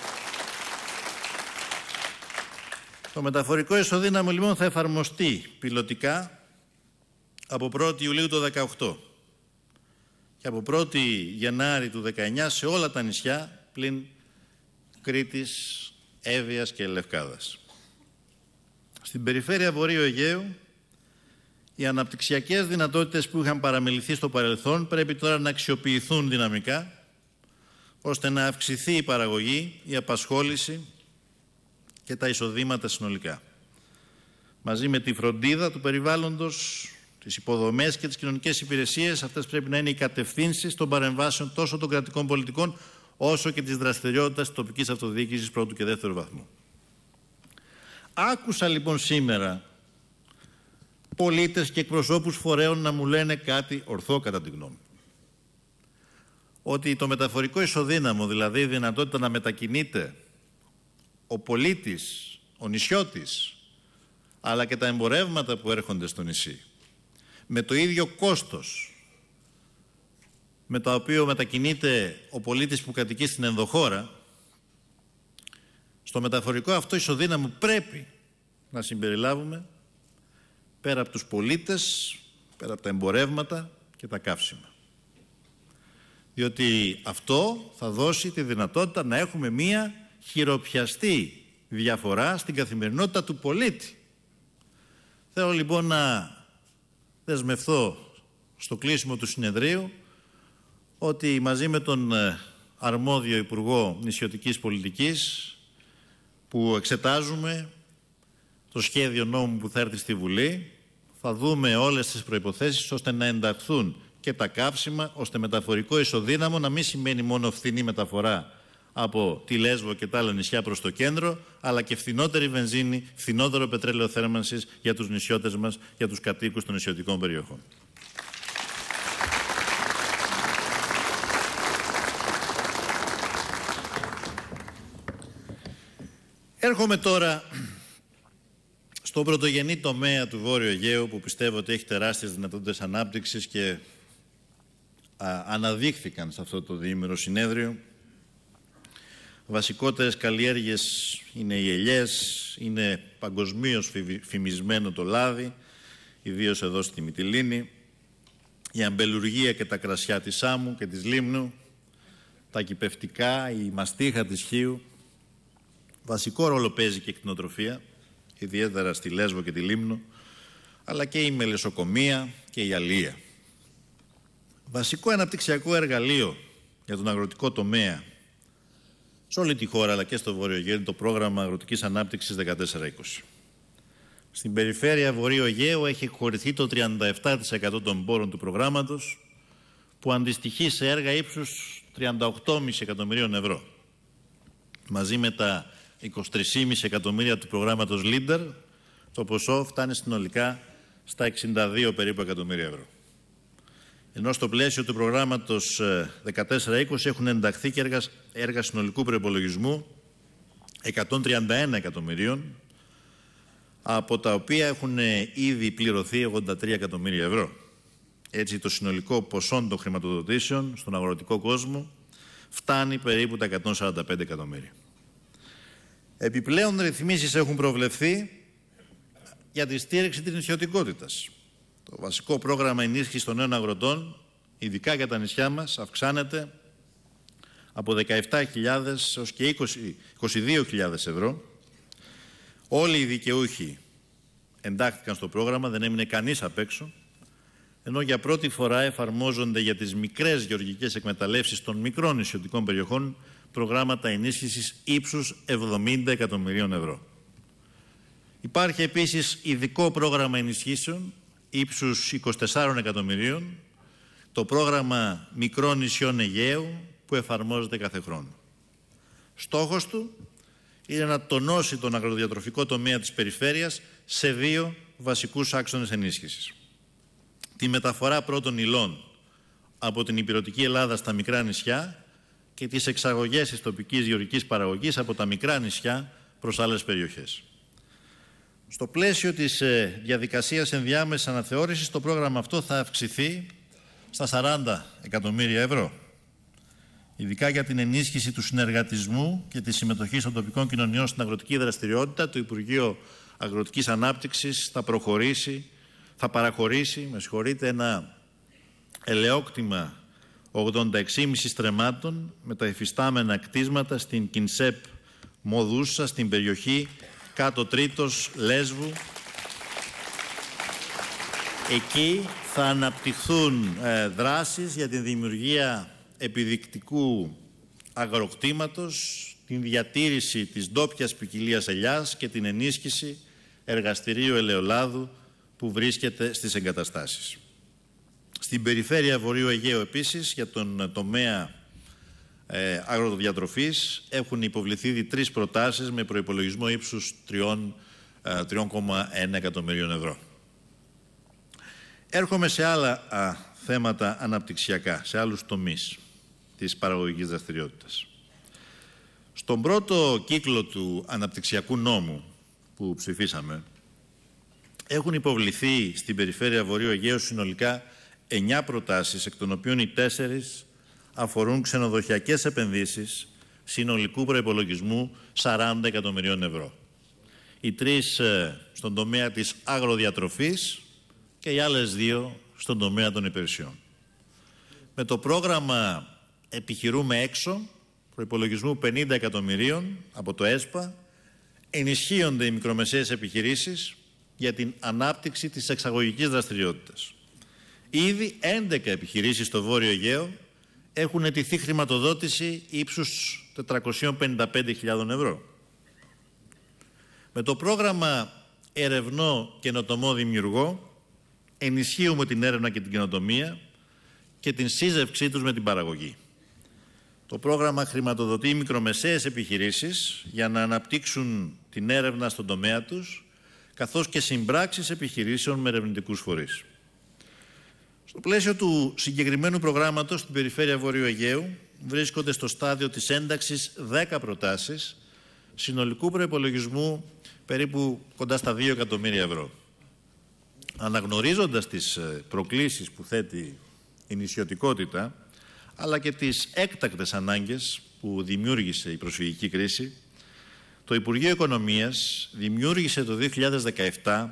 [SPEAKER 1] Το μεταφορικό ισοδύναμο λοιπόν θα εφαρμοστεί πιλωτικά από 1η Ιουλίου του 2018 και από 1η Γενάρη του 19 σε όλα τα νησιά πλην Κρήτης, Εύβοιας και Λευκάδας. Στην περιφέρεια Βορείου Αιγαίου, οι αναπτυξιακές δυνατότητες που είχαν παραμεληθεί στο παρελθόν πρέπει τώρα να αξιοποιηθούν δυναμικά, ώστε να αυξηθεί η παραγωγή, η απασχόληση και τα εισοδήματα συνολικά. Μαζί με τη φροντίδα του περιβάλλοντος, τις υποδομές και τις κοινωνικές υπηρεσίες, αυτές πρέπει να είναι οι κατευθύνσεις των παρεμβάσεων τόσο των κρατικών πολιτικών, όσο και της δραστηριότητας της τοπικής αυτοδιοίκησης πρώτου και δεύτερου βαθμού. Άκουσα λοιπόν σήμερα πολίτες και εκπροσώπους φορέων να μου λένε κάτι ορθό κατά τη γνώμη ότι το μεταφορικό ισοδύναμο, δηλαδή η δυνατότητα να μετακινείται ο πολίτης, ο νησιώτης, αλλά και τα εμπορεύματα που έρχονται στο νησί, με το ίδιο κόστος με το οποίο μετακινείται ο πολίτης που κατοικεί στην ενδοχώρα, στο μεταφορικό αυτό ισοδύναμο πρέπει να συμπεριλάβουμε πέρα από τους πολίτες, πέρα από τα εμπορεύματα και τα καύσιμα. Διότι αυτό θα δώσει τη δυνατότητα να έχουμε μία χειροπιαστή διαφορά στην καθημερινότητα του πολίτη. Θέλω λοιπόν να δεσμευθώ στο κλείσιμο του συνεδρίου ότι μαζί με τον ε, αρμόδιο Υπουργό Νησιωτικής Πολιτικής που εξετάζουμε το σχέδιο νόμου που θα έρθει στη Βουλή. Θα δούμε όλες τις προϋποθέσεις ώστε να ενταχθούν και τα κάψιμα, ώστε μεταφορικό ισοδύναμο να μην σημαίνει μόνο φθηνή μεταφορά από τη Λέσβο και τα άλλα νησιά προς το κέντρο, αλλά και φθηνότερη βενζίνη, φθηνότερο πετρέλαιο θέρμανσης για τους νησιώτες μας, για τους κατοίκους των νησιωτικών περιοχών. Έρχομαι τώρα στον πρωτογενή τομέα του Βόρειο Αιγαίου που πιστεύω ότι έχει τεράστιες δυνατότητες ανάπτυξης και αναδείχθηκαν σε αυτό το διήμερο συνέδριο. Βασικότερες καλλιέργειες είναι οι ελιές, είναι παγκοσμίως φημισμένο το λάδι, ιδίως εδώ στη Μυτιλίνη, η αμπελουργία και τα κρασιά της Σάμου και της Λίμνου, τα κυπευτικά, η μαστίχα της Χίου, Βασικό ρόλο παίζει και η κτηνοτροφία, ιδιαίτερα στη Λέσβο και τη Λίμνο, αλλά και η μελισσοκομεία και η αλία. Βασικό αναπτυξιακό εργαλείο για τον αγροτικό τομέα σε όλη τη χώρα αλλά και στο είναι το πρόγραμμα αγροτικής ανάπτυξης 14-20. Στην περιφέρεια Βορείο έχει χωριθεί το 37% των πόρων του προγράμματος που αντιστοιχεί σε έργα ύψους 38,5 εκατομμυρίων ευρώ. Μαζί με τα 23,5 εκατομμύρια του προγράμματος Leader, το ποσό φτάνει συνολικά στα 62 περίπου εκατομμύρια ευρώ. Ενώ στο πλαίσιο του προγράμματος 14-20 ε, έχουν ενταχθεί και έργα, έργα συνολικού προπολογισμού 131 εκατομμυρίων, από τα οποία έχουν ε, ήδη πληρωθεί 83 εκατομμύρια ευρώ. Έτσι το συνολικό ποσό των χρηματοδοτήσεων στον αγροτικό κόσμο φτάνει περίπου τα 145 εκατομμύρια. Επιπλέον ρυθμίσεις έχουν προβλεφθεί για τη στήριξη της νησιωτικότητας. Το βασικό πρόγραμμα ενίσχυσης των νέων αγροτών, ειδικά για τα νησιά μας, αυξάνεται από 17.000 έως και 22.000 ευρώ. Όλοι οι δικαιούχοι εντάχθηκαν στο πρόγραμμα, δεν έμεινε κανείς απ' έξω, ενώ για πρώτη φορά εφαρμόζονται για τις μικρές γεωργικές εκμεταλλεύσεις των μικρών νησιωτικών περιοχών προγράμματα ενίσχυσης ύψους 70 εκατομμυρίων ευρώ. Υπάρχει επίσης ειδικό πρόγραμμα ενισχύσεων ύψους 24 εκατομμυρίων, το πρόγραμμα Μικρών Νησιών Αιγαίου που εφαρμόζεται κάθε χρόνο. Στόχος του είναι να τονώσει τον αγροδιατροφικό τομέα της περιφέρειας σε δύο βασικούς άξονες ενίσχυσης. Τη μεταφορά πρώτων υλών από την υπηρετική Ελλάδα στα μικρά νησιά και τις εξαγωγές της τοπικής γεωργικής παραγωγής από τα μικρά νησιά προς άλλες περιοχές. Στο πλαίσιο της ε, διαδικασίας ενδιάμεσης αναθεώρησης, το πρόγραμμα αυτό θα αυξηθεί στα 40 εκατομμύρια ευρώ, ειδικά για την ενίσχυση του συνεργατισμού και τη συμμετοχή των τοπικών κοινωνιών στην αγροτική δραστηριότητα, το Υπουργείο Αγροτικής Ανάπτυξης θα προχωρήσει, θα παραχωρήσει, με συγχωρείτε, ένα ελαιόκτημα 86,5 στρεμάτων με τα εφιστάμενα κτίσματα στην Κινσέπ Μοδούσα, στην περιοχή κάτω τρίτος Λέσβου. Εκεί θα αναπτυχθούν ε, δράσεις για την δημιουργία επιδεικτικού αγροκτήματος, την διατήρηση της ντόπια ποικιλίας ελιάς και την ενίσχυση εργαστηρίου ελαιολάδου που βρίσκεται στις εγκαταστάσεις. Στην περιφέρεια Βορείου Αιγαίου επίσης για τον τομέα ε, αγροδιατροφής έχουν υποβληθεί ήδη τρεις προτάσεις με προϋπολογισμό ύψους 3,1 ε, εκατομμυρίων ευρώ. Έρχομαι σε άλλα θέματα αναπτυξιακά, σε άλλους τομείς της παραγωγικής δραστηριότητας. Στον πρώτο κύκλο του αναπτυξιακού νόμου που ψηφίσαμε έχουν υποβληθεί στην περιφέρεια Βορείου Αιγαίου συνολικά 9 προτάσεις, εκ των οποίων οι 4 αφορούν ξενοδοχειακές επενδύσεις συνολικού προϋπολογισμού 40 εκατομμυρίων ευρώ. Οι τρεις ε, στον τομέα της αγροδιατροφής και οι άλλες δύο στον τομέα των υπηρεσιών. Με το πρόγραμμα «Επιχειρούμε έξω» προϋπολογισμού 50 εκατομμυρίων από το ΕΣΠΑ ενισχύονται οι μικρομεσαίες επιχειρήσεις για την ανάπτυξη της εξαγωγικής δραστηριότητας. Ήδη 11 επιχειρήσεις στο Βόρειο Αιγαίο έχουν ετηθεί χρηματοδότηση ύψους 455.000 ευρώ. Με το πρόγραμμα Ερευνό Καινοτομό Δημιουργώ» ενισχύουμε την έρευνα και την καινοτομία και την σύζευξή τους με την παραγωγή. Το πρόγραμμα χρηματοδοτεί μικρομεσαίες επιχειρήσεις για να αναπτύξουν την έρευνα στον τομέα τους καθώς και συμπράξεις επιχειρήσεων με ερευνητικούς φορείς. Στο πλαίσιο του συγκεκριμένου προγράμματος στην περιφέρεια Βόρειο Αιγαίου βρίσκονται στο στάδιο της ένταξης 10 προτάσεις συνολικού προϋπολογισμού περίπου κοντά στα 2 εκατομμύρια ευρώ. Αναγνωρίζοντας τις ε, προκλήσεις που θέτει η νησιωτικότητα αλλά και τις έκτακτες ανάγκες που δημιούργησε η προσφυγική κρίση το Υπουργείο Οικονομίας δημιούργησε το 2017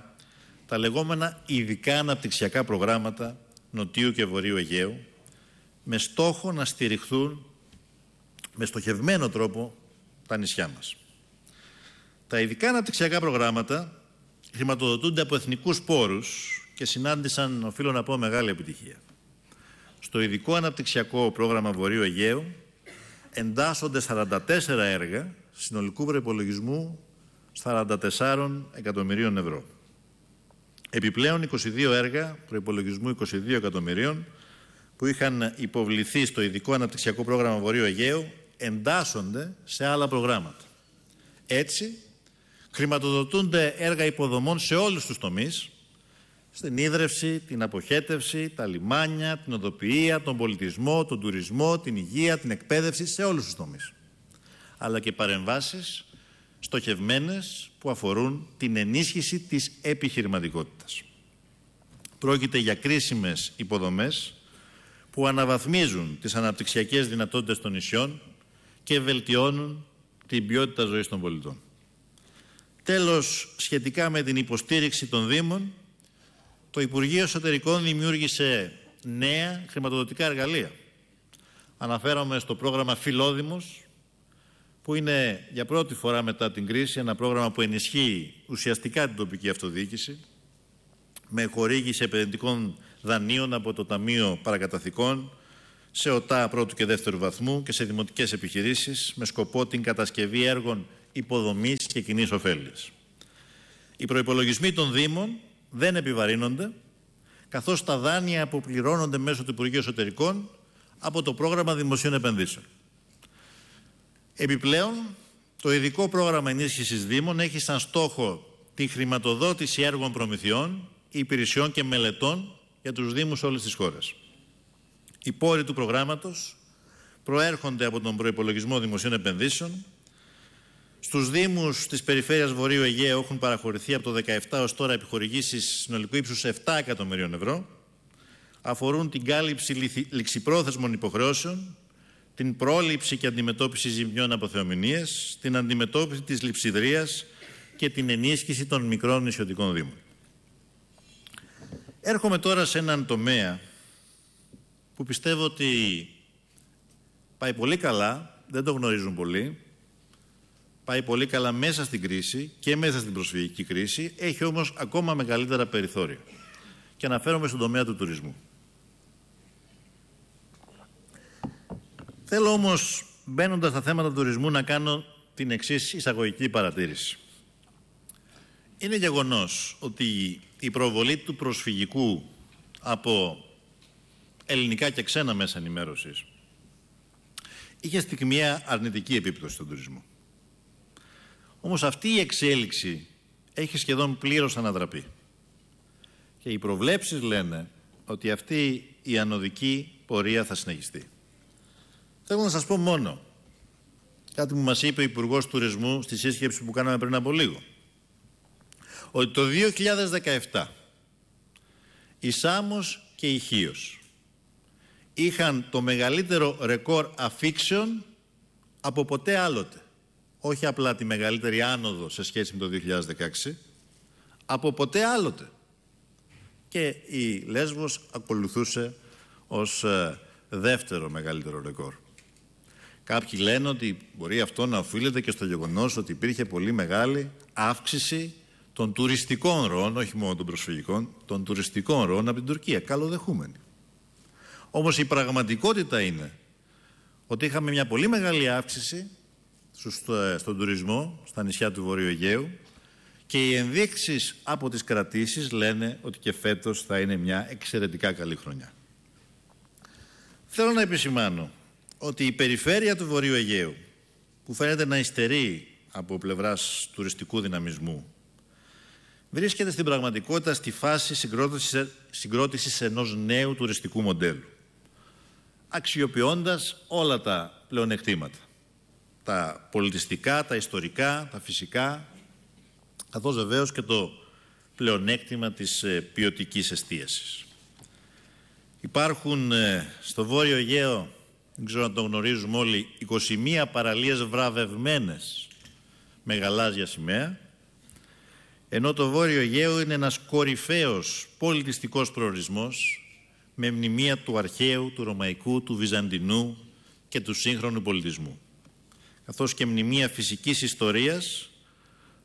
[SPEAKER 1] τα λεγόμενα ειδικά αναπτυξιακά προγράμματα Νοτίου και Βορείου Αιγαίου με στόχο να στηριχθούν με στοχευμένο τρόπο τα νησιά μας. Τα ειδικά αναπτυξιακά προγράμματα χρηματοδοτούνται από εθνικούς πόρους και συνάντησαν, οφείλω να πω, μεγάλη επιτυχία. Στο ειδικό αναπτυξιακό πρόγραμμα Βορείου Αιγαίου εντάσσονται 44 έργα συνολικού προπολογισμού 44 εκατομμυρίων ευρώ. Επιπλέον 22 έργα προπολογισμού 22 εκατομμυρίων που είχαν υποβληθεί στο Ειδικό Αναπτυξιακό Πρόγραμμα Βορείου Αιγαίου εντάσσονται σε άλλα προγράμματα. Έτσι, χρηματοδοτούνται έργα υποδομών σε όλους τους τομείς, στην ίδρευση, την αποχέτευση, τα λιμάνια, την οδοποιία, τον πολιτισμό, τον τουρισμό, την υγεία, την εκπαίδευση, σε όλους τους τομείς. Αλλά και παρεμβάσεις στοχευμένες που αφορούν την ενίσχυση της επιχειρηματικότητας. Πρόκειται για κρίσιμες υποδομές που αναβαθμίζουν τις αναπτυξιακές δυνατότητες των νησιών και βελτιώνουν την ποιότητα ζωής των πολιτών. Τέλος, σχετικά με την υποστήριξη των Δήμων, το Υπουργείο Εσωτερικών δημιούργησε νέα χρηματοδοτικά εργαλεία. Αναφέρομαι στο πρόγραμμα Φιλόδημος, που είναι για πρώτη φορά μετά την κρίση ένα πρόγραμμα που ενισχύει ουσιαστικά την τοπική αυτοδιοίκηση με χορήγηση επενδυτικών δανείων από το Ταμείο Παρακαταθήκων σε ΟΤΑ πρώτου και δεύτερου βαθμού και σε δημοτικές επιχειρήσεις με σκοπό την κατασκευή έργων υποδομής και κοινή ωφέλειας. Οι προπολογισμοί των Δήμων δεν επιβαρύνονται, καθώς τα δάνεια αποπληρώνονται μέσω του Υπουργείου Εσωτερικών από το πρόγραμμα δημοσίων επενδύσεων. Επιπλέον, το ειδικό πρόγραμμα ενίσχυσης Δήμων έχει σαν στόχο τη χρηματοδότηση έργων προμηθειών, υπηρεσιών και μελετών για τους Δήμους όλης της χώρας. Οι πόροι του προγράμματος προέρχονται από τον προϋπολογισμό δημοσίων επενδύσεων. Στους Δήμους της Περιφέρειας Βορείου Αιγαίου έχουν παραχωρηθεί από το 2017 ως τώρα επιχορηγήσεις συνολικού ύψους 7 εκατομμυρίων ευρώ. Αφορούν την κάλυψη ληξιπρόθεσμων υποχρεώσεων, την πρόληψη και αντιμετώπιση ζημιών από θεομηνίες, την αντιμετώπιση της λειψιδρίας και την ενίσχυση των μικρών νησιωτικών δήμων. Έρχομαι τώρα σε έναν τομέα που πιστεύω ότι πάει πολύ καλά, δεν το γνωρίζουν πολύ, πάει πολύ καλά μέσα στην κρίση και μέσα στην προσφυγική κρίση, έχει όμως ακόμα μεγαλύτερα περιθώρια. Και αναφέρομαι στον τομέα του τουρισμού. Θέλω όμως, μπαίνοντας στα θέματα τουρισμού, να κάνω την εξής εισαγωγική παρατήρηση. Είναι γεγονός ότι η προβολή του προσφυγικού από ελληνικά και ξένα μέσα ενημέρωσης είχε στιγμιαία αρνητική επίπτωση στον τουρισμό. Όμως αυτή η εξέλιξη έχει σχεδόν πλήρως ανατραπεί. Και οι προβλέψεις λένε ότι αυτή η ανωδική πορεία θα συνεχιστεί. Θέλω να σας πω μόνο κάτι που μας είπε ο Υπουργός Τουρισμού στη σύσκεψη που κάναμε πριν από λίγο. Ότι το 2017 η Σάμος και η Χίος είχαν το μεγαλύτερο ρεκόρ αφήξεων από ποτέ άλλοτε. Όχι απλά τη μεγαλύτερη άνοδο σε σχέση με το 2016, από ποτέ άλλοτε. Και η Λέσβος ακολουθούσε ως ε, δεύτερο μεγαλύτερο ρεκόρ. Κάποιοι λένε ότι μπορεί αυτό να οφείλεται και στο γεγονός ότι υπήρχε πολύ μεγάλη αύξηση των τουριστικών ροών, όχι μόνο των προσφυγικών, των τουριστικών ροών από την Τουρκία. Καλοδεχούμενοι. Όμως η πραγματικότητα είναι ότι είχαμε μια πολύ μεγάλη αύξηση ε, στον τουρισμό στα νησιά του Βορείου Αιγαίου και οι ενδείξεις από τις κρατήσεις λένε ότι και φέτος θα είναι μια εξαιρετικά καλή χρονιά. Θέλω να επισημάνω ότι η περιφέρεια του Βορείου Αιγαίου, που φαίνεται να ειστερεί από πλευράς τουριστικού δυναμισμού, βρίσκεται στην πραγματικότητα στη φάση συγκρότησης, συγκρότησης ενός νέου τουριστικού μοντέλου, αξιοποιώντας όλα τα πλεονεκτήματα. Τα πολιτιστικά, τα ιστορικά, τα φυσικά, καθώς βεβαίως και το πλεονέκτημα της ε, ποιοτικής εστίασης. Υπάρχουν ε, στο Βόρειο Αιγαίο δεν ξέρω να το γνωρίζουμε όλοι, 21 παραλίες βραβευμένες με γαλάζια σημαία, ενώ το Βόρειο Αιγαίο είναι ένας κορυφαίος πολιτιστικός προορισμός με μνημεία του αρχαίου, του ρωμαϊκού, του βυζαντινού και του σύγχρονου πολιτισμού, καθώς και μνημεία φυσικής ιστορίας,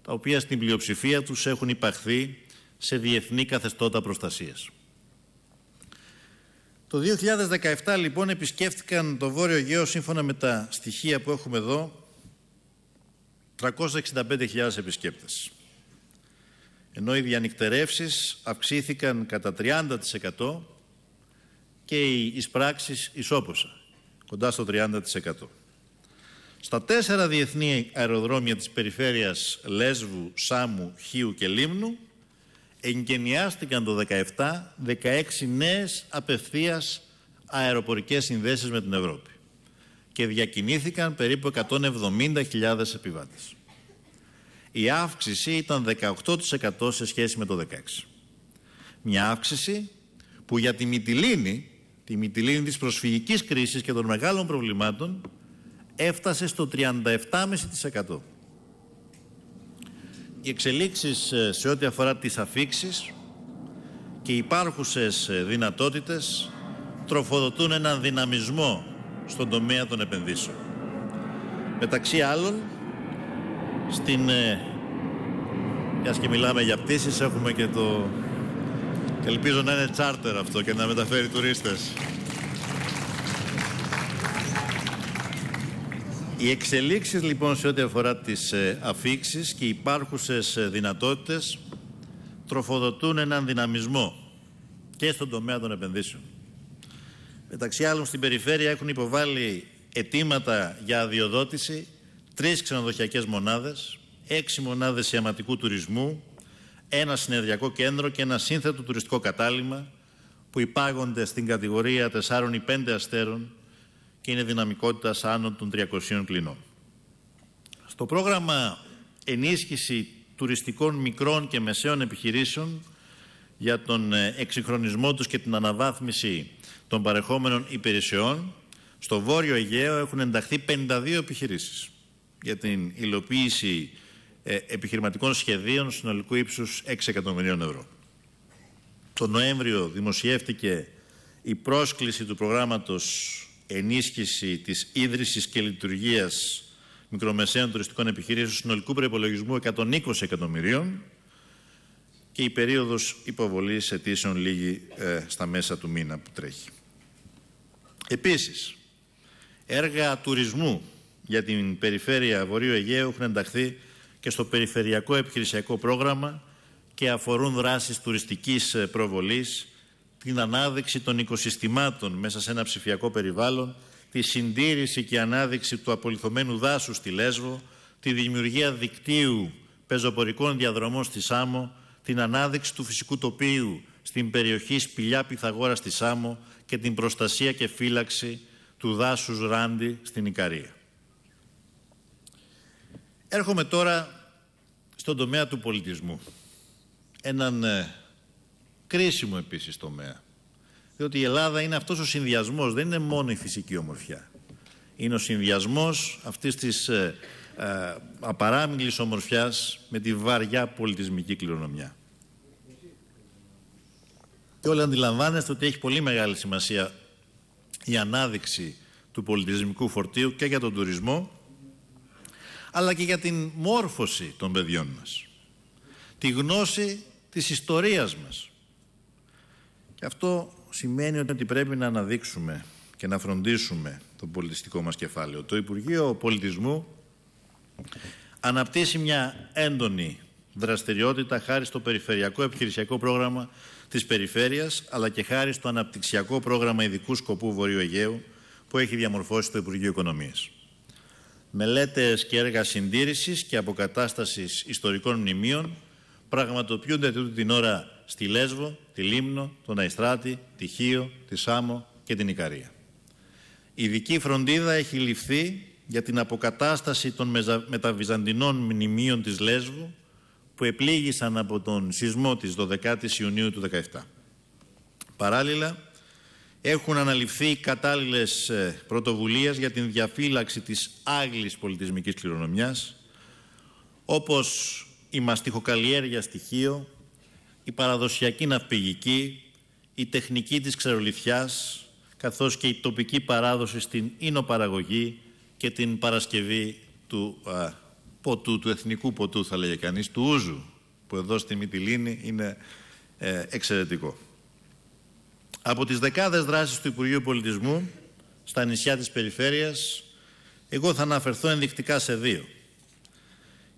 [SPEAKER 1] τα οποία στην πλειοψηφία τους έχουν υπαχθεί σε διεθνή καθεστώτα προστασίας. Το 2017 λοιπόν επισκέφτηκαν το Βόρειο Αιγαίο σύμφωνα με τα στοιχεία που έχουμε εδώ 365.000 επισκέπτες. Ενώ οι διανυκτερεύσεις αυξήθηκαν κατά 30% και οι εισπράξεις ισόποσα, κοντά στο 30%. Στα τέσσερα διεθνή αεροδρόμια της περιφέρειας Λέσβου, Σάμου, Χίου και Λίμνου εγκαινιάστηκαν το 2017 16 νέες απευθείας αεροπορικές συνδέσεις με την Ευρώπη και διακινήθηκαν περίπου 170.000 επιβάτες. Η αύξηση ήταν 18% σε σχέση με το 16. Μια αύξηση που για τη Μυτιλίνη, τη προσφυγική της προσφυγικής κρίσης και των μεγάλων προβλημάτων, έφτασε στο 37,5% οι εξελίξεις ε, σε ό,τι αφορά τις αφήξεις και υπάρχουσες ε, δυνατότητες τροφοδοτούν έναν δυναμισμό στον τομέα των επενδύσεων. Μεταξύ άλλων, στην... Για ε, και μιλάμε για πτήσεις, έχουμε και το... Ελπίζω να είναι τσάρτερ αυτό και να μεταφέρει τουρίστες. Οι εξελίξεις λοιπόν σε ό,τι αφορά τις ε, αφήξεις και οι υπάρχουσες ε, δυνατότητες τροφοδοτούν έναν δυναμισμό και στον τομέα των επενδύσεων. Μεταξύ άλλων στην περιφέρεια έχουν υποβάλει αιτήματα για αδειοδότηση τρεις ξενοδοχειακές μονάδες, έξι μονάδες ιαματικού τουρισμού, ένα συνεδριακό κέντρο και ένα σύνθετο τουριστικό κατάλημα που υπάγονται στην κατηγορία 4 ή 5 αστέρων και είναι δυναμικότητα άνω των 300 κλινών. Στο πρόγραμμα ενίσχυση τουριστικών μικρών και μεσαίων επιχειρήσεων για τον ε, εξυγχρονισμό τους και την αναβάθμιση των παρεχόμενων υπηρεσιών, στο Βόρειο Αιγαίο έχουν ενταχθεί 52 επιχειρήσεις για την υλοποίηση ε, επιχειρηματικών σχεδίων συνολικού ύψους 6 εκατομμυρίων ευρώ. Το Νοέμβριο δημοσιεύτηκε η πρόσκληση του προγράμματος ενίσχυση της ίδρυσης και λειτουργίας μικρομεσαίων τουριστικών επιχειρήσεων συνολικού προϋπολογισμού 120 εκατομμυρίων και η περίοδος υποβολής αιτήσεων λίγη ε, στα μέσα του μήνα που τρέχει. Επίσης, έργα τουρισμού για την περιφέρεια Βορείου Αιγαίου έχουν ενταχθεί και στο Περιφερειακό Επιχειρησιακό Πρόγραμμα και αφορούν δράσεις τουριστικής ε, προβολής, την ανάδειξη των οικοσυστημάτων μέσα σε ένα ψηφιακό περιβάλλον, τη συντήρηση και ανάδειξη του απολυθωμένου δάσους στη Λέσβο, τη δημιουργία δικτύου πεζοπορικών διαδρομών στη Σάμο, την ανάδειξη του φυσικού τοπίου στην περιοχή Σπηλιά Πυθαγόρας στη Σάμο και την προστασία και φύλαξη του δάσους Ράντι στην Ικαρία. Έρχομαι τώρα στον τομέα του πολιτισμού. Έναν ε, κρίσιμο επίσης τομέα. Διότι η Ελλάδα είναι αυτός ο συνδυασμός, δεν είναι μόνο η φυσική ομορφιά. Είναι ο συνδυασμός αυτής της ε, ε, ομορφιάς με τη βαριά πολιτισμική κληρονομιά. Και όλοι αντιλαμβάνεστε ότι έχει πολύ μεγάλη σημασία η ανάδειξη του πολιτισμικού φορτίου και για τον τουρισμό, αλλά και για την μόρφωση των παιδιών μας. Τη γνώση της ιστορίας μας αυτό σημαίνει ότι πρέπει να αναδείξουμε και να φροντίσουμε το πολιτιστικό μας κεφάλαιο. Το Υπουργείο Πολιτισμού αναπτύσσει μια έντονη δραστηριότητα χάρη στο περιφερειακό επιχειρησιακό πρόγραμμα της περιφέρειας αλλά και χάρη στο αναπτυξιακό πρόγραμμα ειδικού σκοπού Βορείου Αιγαίου που έχει διαμορφώσει το Υπουργείο Οικονομίας. Μελέτες και έργα συντήρησης και αποκατάστασης ιστορικών μνημείων πραγματοποιούνται την ώρα στη Λέσβο, τη Λίμνο, τον Αϊστράτη, τη Χίο, τη Σάμο και την Ικαρία. Ειδική φροντίδα έχει ληφθεί για την αποκατάσταση των μεταβυζαντινών μνημείων της Λέσβου που επλήγησαν από τον σεισμό της 12ης Ιουνίου του 2017. Παράλληλα, έχουν αναλυφθεί κατάλληλες ε, πρωτοβουλίες για την διαφύλαξη της άγλης πολιτισμικής κληρονομιάς, όπως η μαστιχοκαλλιέργεια στοιχείο, η παραδοσιακή ναυπηγική, η τεχνική της ξερολιθιάς, καθώς και η τοπική παράδοση στην ίνοπαραγωγή και την παρασκευή του ποτού, του εθνικού ποτού θα λέγε κανείς, του ούζου, που εδώ στη Μυτιλίνη είναι ε, εξαιρετικό. Από τις δεκάδες δράσεις του Υπουργείου Πολιτισμού στα νησιά της περιφέρειας, εγώ θα αναφερθώ ενδεικτικά σε δύο.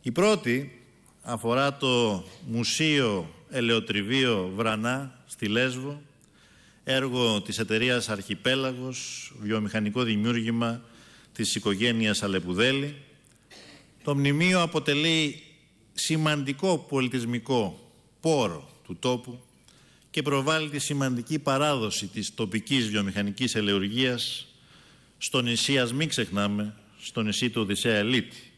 [SPEAKER 1] Η πρώτη αφορά το Μουσείο ελαιοτριβείο Βρανά στη Λέσβο, έργο της εταιρείας Αρχιπέλαγος, βιομηχανικό δημιούργημα της οικογένειας Αλεπουδέλη. Το μνημείο αποτελεί σημαντικό πολιτισμικό πόρο του τόπου και προβάλλει τη σημαντική παράδοση της τοπικής βιομηχανικής ελευργίας στο νησί, ας μην ξεχνάμε, στο νησί του Οδυσσέα Ελίτη.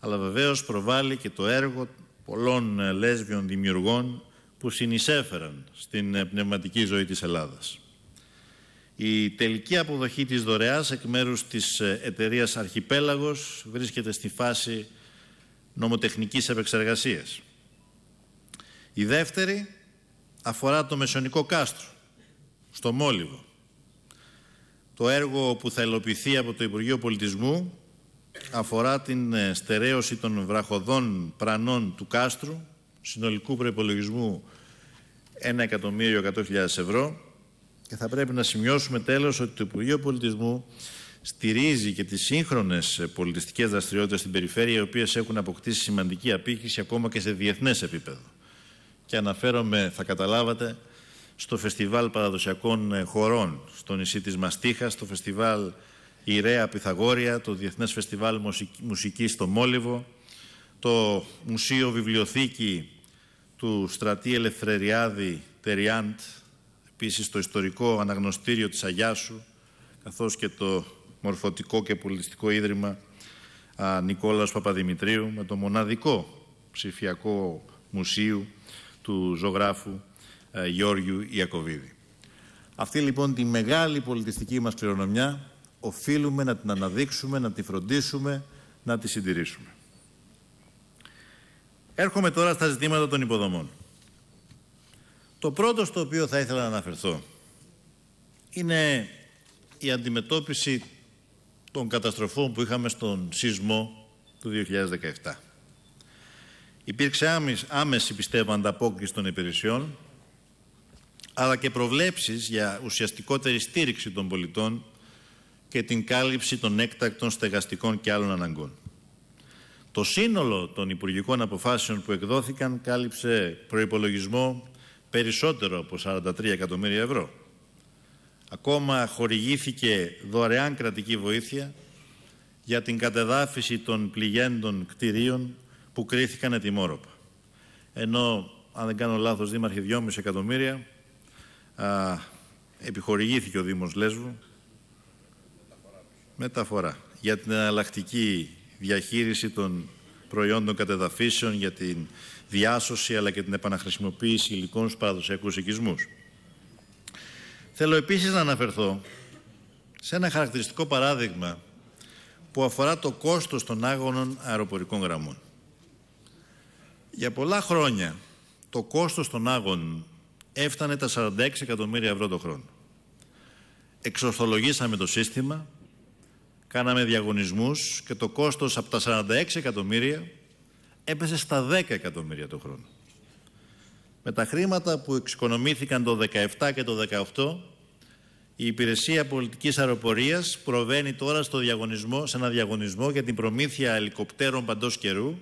[SPEAKER 1] Αλλά βεβαίως προβάλλει και το έργο πολλών ε, λέσβιων δημιουργών που συνεισέφεραν στην ε, πνευματική ζωή της Ελλάδας. Η τελική αποδοχή της δωρεάς εκ μέρους της ε, εταιρείας Αρχιπέλαγος βρίσκεται στη φάση νομοτεχνικής επεξεργασίας. Η δεύτερη αφορά το Μεσονικό Κάστρο, στο Μόλιβο. Το έργο που θα υλοποιηθεί από το Υπουργείο Πολιτισμού αφορά την ε, στερέωση των βραχοδών πρανών του κάστρου, συνολικού προϋπολογισμού 1.100.000 ευρώ. Και θα πρέπει να σημειώσουμε τέλος ότι το Υπουργείο Πολιτισμού στηρίζει και τις σύγχρονες πολιτιστικές δραστηριότητες στην περιφέρεια, οι οποίες έχουν αποκτήσει σημαντική απήχηση ακόμα και σε διεθνές επίπεδο. Και αναφέρομαι, θα καταλάβατε, στο Φεστιβάλ Παραδοσιακών Χωρών, στο νησί της Μαστίχας, στο Φεστιβάλ η Ρέα Πυθαγόρια, το Διεθνές Φεστιβάλ Μουσικής στο Μόλιβο, το Μουσείο Βιβλιοθήκη του Στρατή Ελευθεριάδη Τεριάντ, επίσης το Ιστορικό Αναγνωστήριο της Αγιάσου, καθώς και το Μορφωτικό και Πολιτιστικό Ίδρυμα α, Νικόλαος Παπαδημητρίου, με το μοναδικό ψηφιακό μουσείο του ζωγράφου α, Γιώργιου Ιακωβίδη. Αυτή λοιπόν τη μεγάλη πολιτιστική μας κληρονομιά οφείλουμε να την αναδείξουμε, να τη φροντίσουμε, να τη συντηρήσουμε. Έρχομαι τώρα στα ζητήματα των υποδομών. Το πρώτο στο οποίο θα ήθελα να αναφερθώ είναι η αντιμετώπιση των καταστροφών που είχαμε στον σεισμό του 2017. Υπήρξε άμεση, πιστεύω, ανταπόκριση των υπηρεσιών, αλλά και προβλέψεις για ουσιαστικότερη στήριξη των πολιτών και την κάλυψη των έκτακτων στεγαστικών και άλλων αναγκών. Το σύνολο των Υπουργικών αποφάσεων που εκδόθηκαν κάλυψε προϋπολογισμό περισσότερο από 43 εκατομμύρια ευρώ. Ακόμα χορηγήθηκε δωρεάν κρατική βοήθεια για την κατεδάφιση των πληγέντων κτηρίων που κρίθηκαν ετοιμόροπα. Ενώ, αν δεν κάνω λάθος, δήμαρχε 2,5 εκατομμύρια α, επιχορηγήθηκε ο Δήμος Λέσβου μεταφορά για την εναλλακτική διαχείριση των προϊόντων κατεδαφίσεων, για την διάσωση αλλά και την επαναχρησιμοποίηση υλικών στους παραδοσιακούς οικισμούς. Θέλω επίσης να αναφερθώ σε ένα χαρακτηριστικό παράδειγμα που αφορά το κόστος των άγωνων αεροπορικών γραμμών. Για πολλά χρόνια το κόστος των άγωνων έφτανε τα 46 εκατομμύρια ευρώ το χρόνο. Εξορθολογήσαμε το σύστημα, Κάναμε διαγωνισμούς και το κόστος από τα 46 εκατομμύρια έπεσε στα 10 εκατομμύρια το χρόνο. Με τα χρήματα που εξοικονομήθηκαν το 17 και το 18, η Υπηρεσία Πολιτικής Αεροπορίας προβαίνει τώρα στο διαγωνισμό, σε ένα διαγωνισμό για την προμήθεια ελικοπτέρων παντός καιρού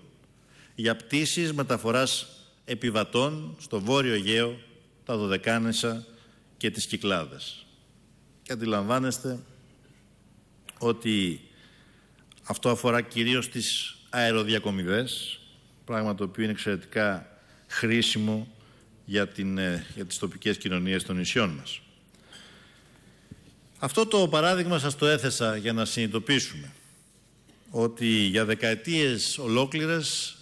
[SPEAKER 1] για πτήσεις μεταφοράς επιβατών στο Βόρειο Αιγαίο, τα Δωδεκάνησα και τις Κυκλάδες. Και αντιλαμβάνεστε ότι αυτό αφορά κυρίως τις αεροδιακομιδές, πράγμα το οποίο είναι εξαιρετικά χρήσιμο για, την, ε, για τις τοπικές κοινωνίες των νησιών μας. Αυτό το παράδειγμα σας το έθεσα για να συνειδητοποιήσουμε ότι για δεκαετίες ολόκληρες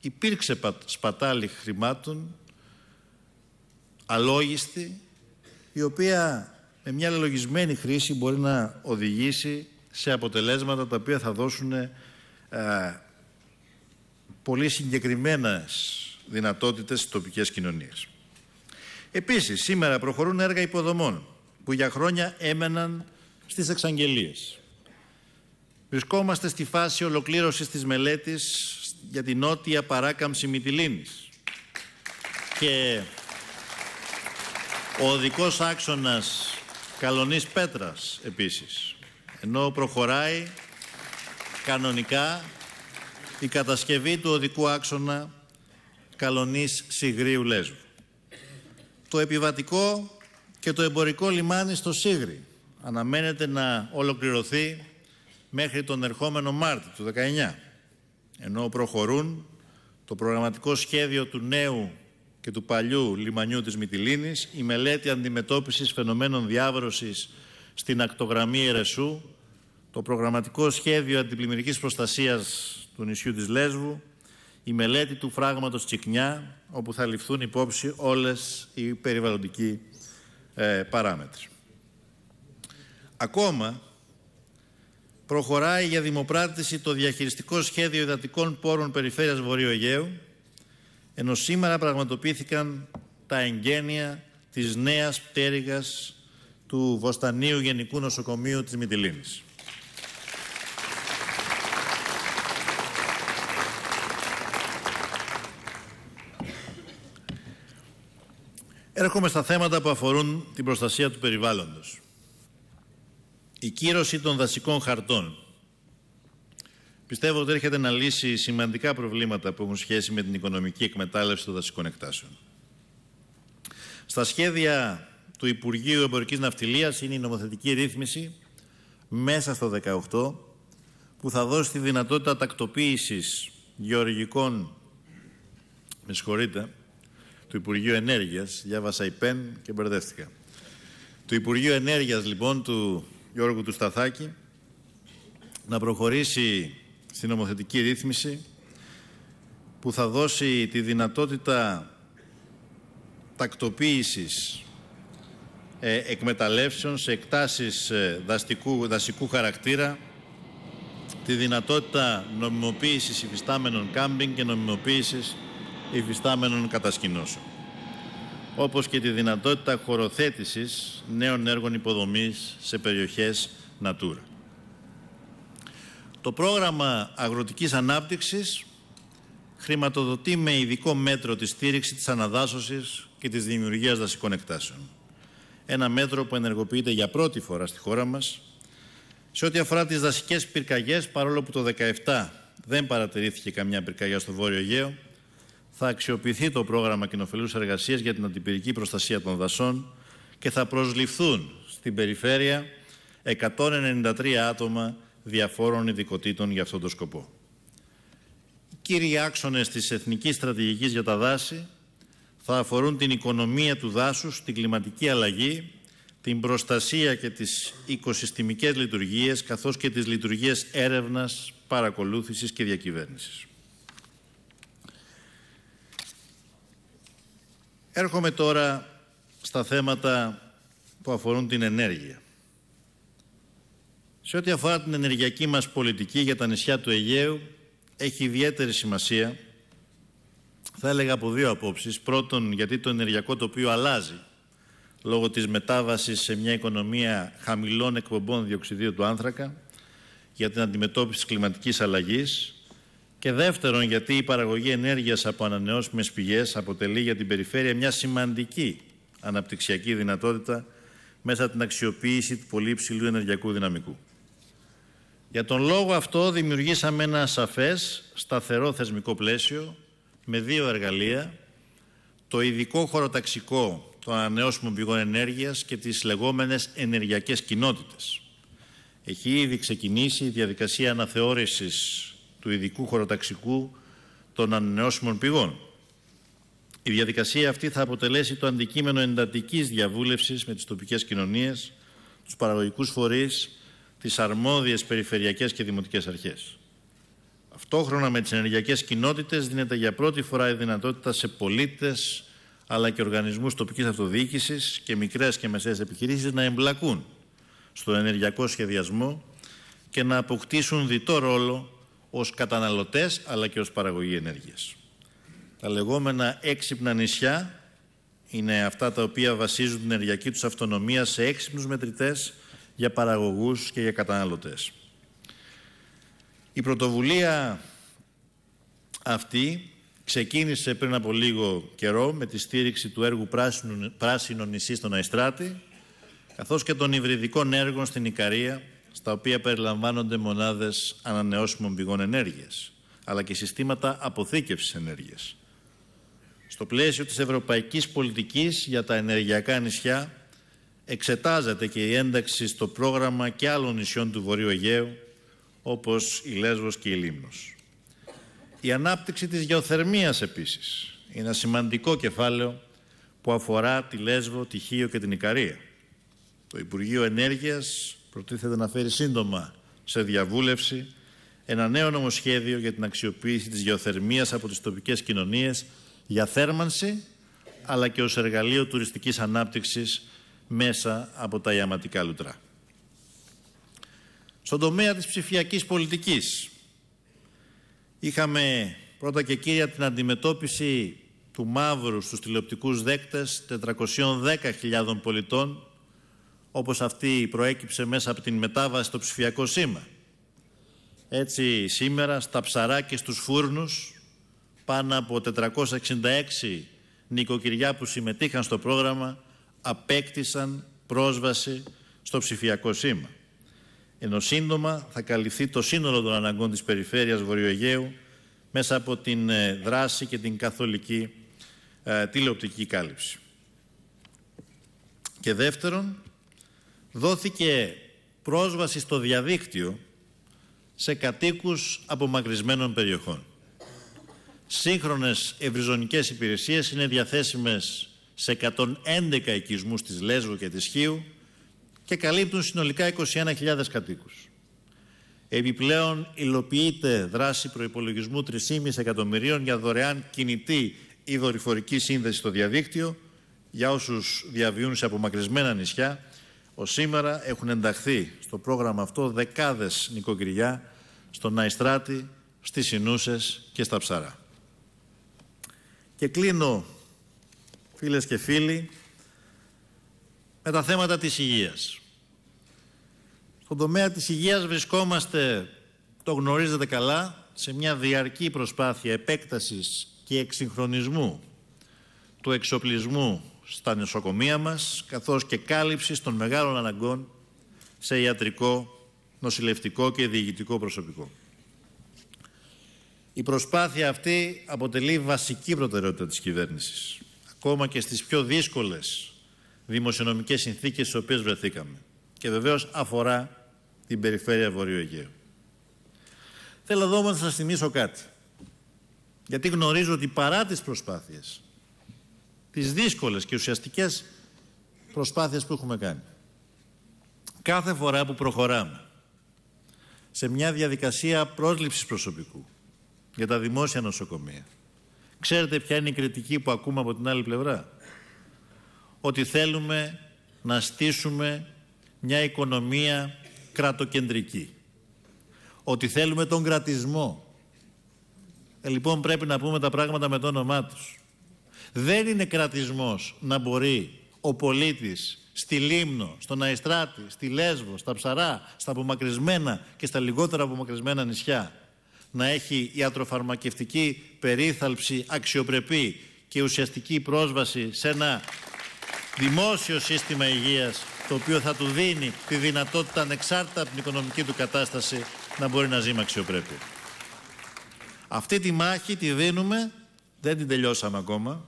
[SPEAKER 1] υπήρξε σπατάλη χρημάτων αλόγιστη η οποία με μια λογισμένη χρήση μπορεί να οδηγήσει σε αποτελέσματα τα οποία θα δώσουν ε, πολύ συγκεκριμένες δυνατότητες στις τοπικές κοινωνίες. Επίσης, σήμερα προχωρούν έργα υποδομών που για χρόνια έμεναν στις εξαγγελίες. Βρισκόμαστε στη φάση ολοκλήρωσης της μελέτης για την νότια παράκαμψη Μητυλίνης. Και ο οδικός άξονας Καλονής Πέτρας επίσης ενώ προχωράει κανονικά η κατασκευή του οδικού άξονα Καλονής Σιγρίου Λέσβου. Το επιβατικό και το εμπορικό λιμάνι στο Σίγρι αναμένεται να ολοκληρωθεί μέχρι τον ερχόμενο Μάρτιο του 19 ενώ προχωρούν το προγραμματικό σχέδιο του νέου και του παλιού λιμανιού της Μυτιλίνης, η μελέτη αντιμετώπισης φαινομένων διάβρωσης στην ακτογραμμή Ερεσού, το προγραμματικό σχέδιο αντιπλημμυρικής προστασίας του νησιού της Λέσβου, η μελέτη του φράγματος Τσικνιά, όπου θα ληφθούν υπόψη όλες οι περιβαλλοντικοί ε, παράμετροι. Ακόμα, προχωράει για δημοπράτηση το διαχειριστικό σχέδιο υδατικών πόρων περιφέρειας Βορείου Αιγαίου, ενώ σήμερα πραγματοποιήθηκαν τα εγγένεια της νέας πτέρυγας του Βοστανίου Γενικού Νοσοκομείου της Μητυλίνης. Έρχομαι στα θέματα που αφορούν την προστασία του περιβάλλοντος. Η κύρωση των δασικών χαρτών. Πιστεύω ότι έρχεται να λύσει σημαντικά προβλήματα που έχουν σχέση με την οικονομική εκμετάλλευση των δασικών εκτάσεων. Στα σχέδια του Υπουργείου Εμπορικής Ναυτιλίας είναι η νομοθετική ρύθμιση μέσα στο 18 που θα δώσει τη δυνατότητα τακτοποίησης γεωργικών με συγχωρείτε, του Υπουργείου Ενέργειας, διάβασα υπέν και μπερδεύτηκα. Του Υπουργείου Ενέργειας λοιπόν του Γιώργου του Σταθάκη να προχωρήσει στην νομοθετική ρύθμιση που θα δώσει τη δυνατότητα τακτοποίησης ε, εκμεταλλεύσεων σε εκτάσεις ε, δαστικού, δασικού χαρακτήρα, τη δυνατότητα νομιμοποίησης υφιστάμενων κάμπινγκ και νομιμοποίησης υφιστάμενων κατασκηνώσεων όπως και τη δυνατότητα χωροθέτησης νέων έργων υποδομής σε περιοχές Natura. Το πρόγραμμα αγροτικής ανάπτυξης χρηματοδοτεί με ειδικό μέτρο τη στήριξη της αναδάσωσης και της δημιουργίας δασικών εκτάσεων ένα μέτρο που ενεργοποιείται για πρώτη φορά στη χώρα μας. Σε ό,τι αφορά τις δασικές πυρκαγιές, παρόλο που το 2017 δεν παρατηρήθηκε καμιά πυρκαγιά στο Βόρειο Αιγαίο, θα αξιοποιηθεί το πρόγραμμα κοινοφελούς εργασίας για την αντιπυρική προστασία των δασών και θα προσληφθούν στην περιφέρεια 193 άτομα διαφόρων ειδικοτήτων για αυτόν τον σκοπό. κύριοι άξονες της Εθνικής Στρατηγικής για τα Δάση θα αφορούν την οικονομία του δάσους, την κλιματική αλλαγή, την προστασία και τις οικοσυστημικές λειτουργίες, καθώς και τις λειτουργίες έρευνας, παρακολούθησης και διακυβέρνησης. Έρχομαι τώρα στα θέματα που αφορούν την ενέργεια. Σε ό,τι αφορά την ενεργειακή μας πολιτική για τα νησιά του Αιγαίου, έχει ιδιαίτερη σημασία θα έλεγα από δύο απόψεις. Πρώτον, γιατί το ενεργειακό τοπίο αλλάζει λόγω της μετάβασης σε μια οικονομία χαμηλών εκπομπών διοξιδίου του άνθρακα για την αντιμετώπιση της κλιματικής αλλαγής και δεύτερον γιατί η παραγωγή ενέργειας από ανανεώσιμες πηγές αποτελεί για την περιφέρεια μια σημαντική αναπτυξιακή δυνατότητα μέσα από την αξιοποίηση του πολύ υψηλού ενεργειακού δυναμικού. Για τον λόγο αυτό δημιουργήσαμε ένα σαφές, σταθερό θεσμικό πλαίσιο με δύο εργαλεία, το ειδικό χωροταξικό των ανανεώσιμων πηγών ενέργειας και τις λεγόμενες ενεργειακές κοινότητες. Έχει ήδη ξεκινήσει η διαδικασία αναθεώρησης του ειδικού χωροταξικού των ανανεώσιμων πηγών. Η διαδικασία αυτή θα αποτελέσει το αντικείμενο εντατικής διαβούλευσης με τις τοπικές κοινωνίες, τους παραγωγικούς φορείς, τις αρμόδιες περιφερειακές και δημοτικές αρχές. Αυτόχρονα με τις ενεργειακές κοινότητες δίνεται για πρώτη φορά η δυνατότητα σε πολίτες αλλά και οργανισμούς τοπικής αυτοδιοίκησης και μικρές και μεσαίες επιχειρήσεις να εμπλακούν στον ενεργειακό σχεδιασμό και να αποκτήσουν διτό ρόλο ως καταναλωτές αλλά και ως παραγωγή ενέργειας. Τα λεγόμενα έξυπνα νησιά είναι αυτά τα οποία βασίζουν την ενεργειακή τους αυτονομία σε έξυπνους μετρητές για παραγωγούς και για καταναλωτές. Η πρωτοβουλία αυτή ξεκίνησε πριν από λίγο καιρό με τη στήριξη του έργου Πράσινο, νησί στον Αϊστράτη καθώς και των υβριδικών έργων στην Ικαρία στα οποία περιλαμβάνονται μονάδες ανανεώσιμων πηγών ενέργειας αλλά και συστήματα αποθήκευσης ενέργειας. Στο πλαίσιο της ευρωπαϊκής πολιτικής για τα ενεργειακά νησιά εξετάζεται και η ένταξη στο πρόγραμμα και άλλων νησιών του Βορείου Αιγαίου όπως η Λέσβος και η Λίμνος. Η ανάπτυξη της γεωθερμίας επίσης είναι ένα σημαντικό κεφάλαιο που αφορά τη Λέσβο, τη Χίο και την Ικαρία. Το Υπουργείο Ενέργειας προτίθεται να φέρει σύντομα σε διαβούλευση ένα νέο νομοσχέδιο για την αξιοποίηση της γεωθερμίας από τις τοπικές κοινωνίες για θέρμανση αλλά και ως εργαλείο τουριστικής ανάπτυξης μέσα από τα ιαματικά λουτρά. Στον τομέα της ψηφιακής πολιτικής είχαμε πρώτα και κύρια την αντιμετώπιση του μαύρου στους τηλεοπτικούς δέκτες 410.000 πολιτών όπως αυτή προέκυψε μέσα από την μετάβαση στο ψηφιακό σήμα. Έτσι σήμερα στα ψαρά και στους φούρνους πάνω από 466 νοικοκυριά που συμμετείχαν στο πρόγραμμα απέκτησαν πρόσβαση στο ψηφιακό σήμα ενώ σύντομα θα καλυφθεί το σύνολο των αναγκών της περιφέρειας Βορειοαιγαίου μέσα από την ε, δράση και την καθολική ε, τηλεοπτική κάλυψη. Και δεύτερον, δόθηκε πρόσβαση στο διαδίκτυο σε κατοίκους απομακρυσμένων περιοχών. Σύγχρονες ευρυζωνικές υπηρεσίες είναι διαθέσιμες σε 111 οικισμούς της Λέσβου και της Χίου, και καλύπτουν συνολικά 21.000 κατοίκους. Επιπλέον υλοποιείται δράση προϋπολογισμού 3,5 εκατομμυρίων για δωρεάν κινητή ή δορυφορική σύνδεση στο διαδίκτυο για όσους διαβιούν σε απομακρυσμένα νησιά. Ως σήμερα έχουν ενταχθεί στο πρόγραμμα αυτό δεκάδες νοικοκυριά στον Ναϊστράτη, στις Συνούσες και στα Ψαρά. Και κλείνω, φίλες και φίλοι, με τα θέματα της υγείας. Στον τομέα της υγείας βρισκόμαστε, το γνωρίζετε καλά, σε μια διαρκή προσπάθεια επέκτασης και εξυγχρονισμού του εξοπλισμού στα νοσοκομεία μας, καθώς και κάλυψης των μεγάλων αναγκών σε ιατρικό, νοσηλευτικό και διηγητικό προσωπικό. Η προσπάθεια αυτή αποτελεί βασική προτεραιότητα της κυβέρνησης. Ακόμα και στις πιο δύσκολες δημοσιονομικές συνθήκες στις οποίες βρεθήκαμε και βεβαίως αφορά την περιφέρεια Βορείου Αιγαίου. Θέλω εδώ να σας θυμίσω κάτι. Γιατί γνωρίζω ότι παρά τις προσπάθειες, τις δύσκολες και ουσιαστικές προσπάθειες που έχουμε κάνει, κάθε φορά που προχωράμε σε μια διαδικασία πρόσληψης προσωπικού για τα δημόσια νοσοκομεία, ξέρετε ποια είναι η κριτική που ακούμε από την άλλη πλευρά ότι θέλουμε να στήσουμε μια οικονομία κρατοκεντρική. Ότι θέλουμε τον κρατισμό. Ε, λοιπόν πρέπει να πούμε τα πράγματα με το όνομά τους. Δεν είναι κρατισμός να μπορεί ο πολίτης στη Λίμνο, στον Αϊστράτη, στη Λέσβο, στα Ψαρά, στα απομακρυσμένα και στα λιγότερα απομακρυσμένα νησιά να έχει ιατροφαρμακευτική περίθαλψη αξιοπρεπή και ουσιαστική πρόσβαση σε ένα δημόσιο σύστημα υγείας το οποίο θα του δίνει τη δυνατότητα ανεξάρτητα από την οικονομική του κατάσταση να μπορεί να ζει με αξιοπρέπεια. Αυτή τη μάχη τη δίνουμε, δεν την τελειώσαμε ακόμα.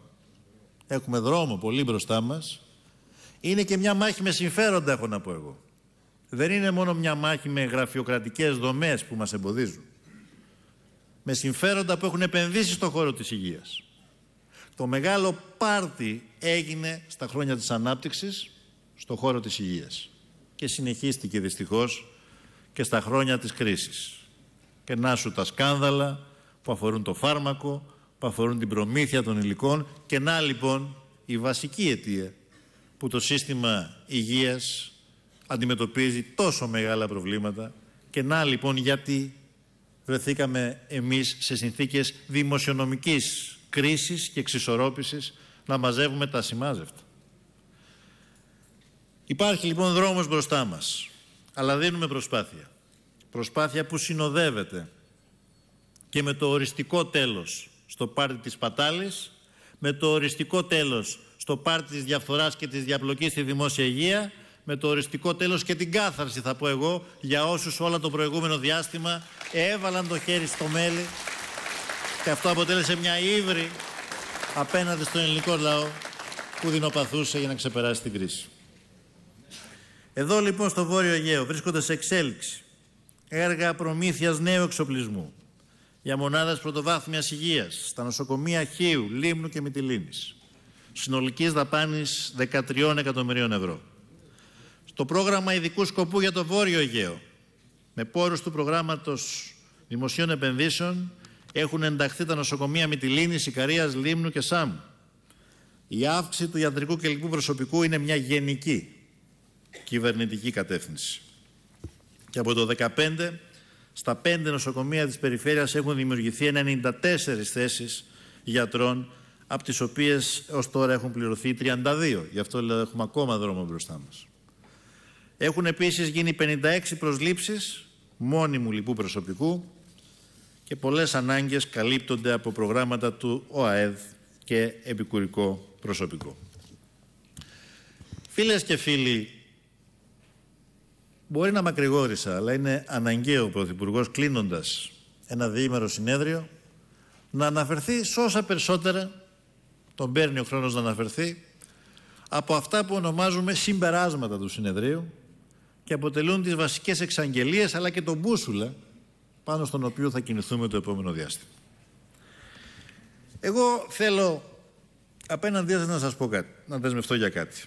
[SPEAKER 1] Έχουμε δρόμο πολύ μπροστά μας. Είναι και μια μάχη με συμφέροντα, έχω να πω εγώ. Δεν είναι μόνο μια μάχη με γραφειοκρατικές δομές που μας εμποδίζουν. Με συμφέροντα που έχουν επενδύσει στον χώρο της υγείας. Το μεγάλο πάρτι έγινε στα χρόνια της ανάπτυξης στο χώρο της υγείας και συνεχίστηκε δυστυχώς και στα χρόνια της κρίσης. Και να σου τα σκάνδαλα που αφορούν το φάρμακο, που αφορούν την προμήθεια των υλικών και να λοιπόν η βασική αιτία που το σύστημα υγείας αντιμετωπίζει τόσο μεγάλα προβλήματα και να λοιπόν γιατί βρεθήκαμε εμείς σε συνθήκες δημοσιονομικής κρίσης και εξισορρόπησης να μαζεύουμε τα σημάζευτα. Υπάρχει λοιπόν δρόμος μπροστά μας, αλλά δίνουμε προσπάθεια. Προσπάθεια που συνοδεύεται και με το οριστικό τέλος στο πάρτι της πατάλης, με το οριστικό τέλος στο πάρτι της διαφθοράς και της διαπλοκής στη δημόσια υγεία, με το οριστικό τέλος και την κάθαρση θα πω εγώ για όσους όλα το προηγούμενο διάστημα έβαλαν το χέρι στο μέλι και αυτό αποτέλεσε μια ύβρη απέναντι στον ελληνικό λαό που δεινοπαθούσε για να ξεπεράσει την κρίση. Εδώ λοιπόν στο Βόρειο Αιγαίο βρίσκονται σε εξέλιξη έργα προμήθειας νέου εξοπλισμού για μονάδες πρωτοβάθμιας υγείας στα νοσοκομεία Χίου, Λίμνου και Μυτιλίνης συνολικής δαπάνης 13 εκατομμυρίων ευρώ. Στο πρόγραμμα ειδικού σκοπού για το Βόρειο Αιγαίο με πόρους του προγράμματος δημοσίων επενδύσεων έχουν ενταχθεί τα νοσοκομεία Μητυλίνη, Ικαρίας, Λίμνου και ΣΑΜ. Η αύξηση του ιατρικού και λοιπού προσωπικού είναι μια γενική κυβερνητική κατεύθυνση. Και από το 2015 στα πέντε νοσοκομεία της περιφέρειας έχουν δημιουργηθεί 94 θέσεις γιατρών, από τις οποίες ως τώρα έχουν πληρωθεί 32. Γι' αυτό λέω έχουμε ακόμα δρόμο μπροστά μας. Έχουν επίσης γίνει 56 προσλήψεις μόνιμου λοιπού προσωπικού, και πολλές ανάγκες καλύπτονται από προγράμματα του ΟΑΕΔ και επικουρικό προσωπικό. Φίλες και φίλοι, μπορεί να μακρηγόρησα, αλλά είναι αναγκαίο ο Πρωθυπουργός κλείνοντας ένα διήμερο συνέδριο να αναφερθεί σε όσα περισσότερα τον παίρνει ο χρόνος να αναφερθεί από αυτά που ονομάζουμε συμπεράσματα του συνεδρίου και αποτελούν τις βασικές εξαγγελίες αλλά και τον μπούσουλα πάνω στον οποίο θα κινηθούμε το επόμενο διάστημα. Εγώ θέλω απέναντί σας να σας πω κάτι, να δεσμευτώ για κάτι.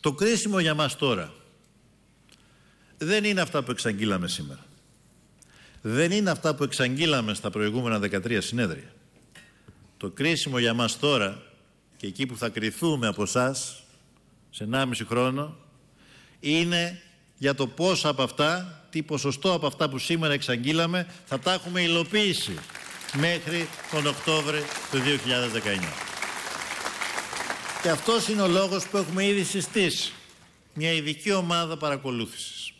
[SPEAKER 1] Το κρίσιμο για μας τώρα δεν είναι αυτά που εξαγγείλαμε σήμερα. Δεν είναι αυτά που εξαγγείλαμε στα προηγούμενα 13 συνέδρια. Το κρίσιμο για μας τώρα και εκεί που θα κριθούμε από εσά σε 1,5 χρόνο είναι για το πόσα από αυτά, τι ποσοστό από αυτά που σήμερα εξαγγείλαμε θα τα έχουμε υλοποιήσει μέχρι τον Οκτώβρη του 2019. Και αυτός είναι ο λόγος που έχουμε ήδη συστήσει μια ειδική ομάδα παρακολούθησης.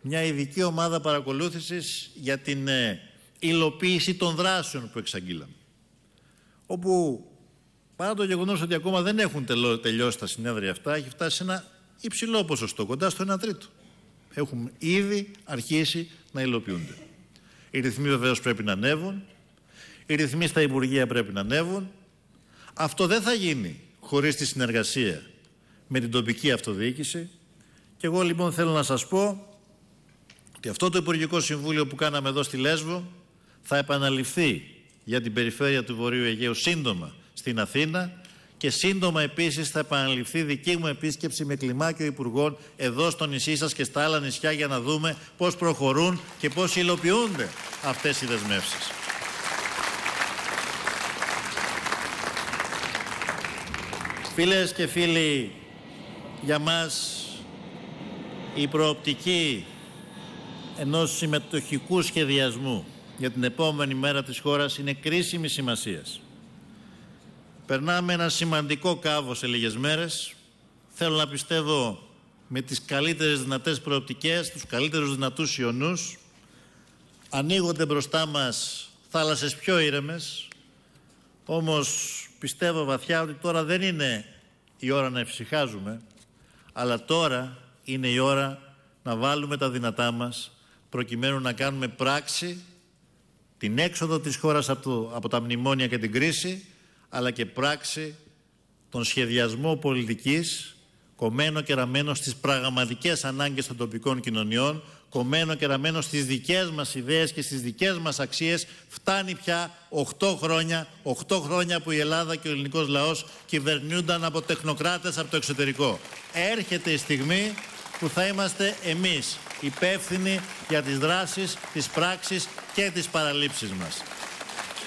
[SPEAKER 1] Μια ειδική ομάδα παρακολούθησης για την ε, υλοποίηση των δράσεων που εξαγγείλαμε. Όπου παρά το γεγονός ότι ακόμα δεν έχουν τελειώσει τα συνέδρια αυτά, έχει φτάσει σε ένα υψηλό ποσοστό, κοντά στο 1 τρίτο. Έχουν ήδη αρχίσει να υλοποιούνται. Οι ρυθμοί βεβαίως πρέπει να ανέβουν. Οι ρυθμοί στα Υπουργεία πρέπει να ανέβουν. Αυτό δεν θα γίνει χωρίς τη συνεργασία με την τοπική αυτοδιοίκηση. Και εγώ λοιπόν θέλω να σας πω ότι αυτό το Υπουργικό Συμβούλιο που κάναμε εδώ στη Λέσβο θα επαναληφθεί για την περιφέρεια του Βορείου Αιγαίου σύντομα στην Αθήνα και σύντομα επίσης θα επαναληφθεί δική μου επίσκεψη με κλιμάκιο υπουργών εδώ στο νησί σας και στα άλλα νησιά για να δούμε πώς προχωρούν και πώς υλοποιούνται αυτές οι δεσμεύσεις. Φίλες και φίλοι, για μας η προοπτική ενός συμμετοχικού σχεδιασμού για την επόμενη μέρα της χώρας είναι κρίσιμη σημασίας. Περνάμε ένα σημαντικό κάβο σε λίγες μέρες. Θέλω να πιστεύω με τις καλύτερες δυνατές προοπτικές, τους καλύτερους δυνατούς ιονούς. Ανοίγονται μπροστά μας θάλασσες πιο ήρεμες. Όμως πιστεύω βαθιά ότι τώρα δεν είναι η ώρα να ευσυχάζουμε, αλλά τώρα είναι η ώρα να βάλουμε τα δυνατά μας προκειμένου να κάνουμε πράξη την έξοδο της χώρας από, από τα μνημόνια και την κρίση αλλά και πράξη τον σχεδιασμό πολιτικής κομμένο και ραμμένο στις πραγματικές ανάγκες των τοπικών κοινωνιών, κομμένο και ραμμένο στις δικές μας ιδέες και στις δικές μας αξίες, φτάνει πια 8 χρόνια, 8 χρόνια που η Ελλάδα και ο ελληνικός λαός κυβερνούνταν από τεχνοκράτες από το εξωτερικό. Έρχεται η στιγμή που θα είμαστε εμείς υπεύθυνοι για τις δράσεις, τις πράξεις και τις παραλήψεις μας.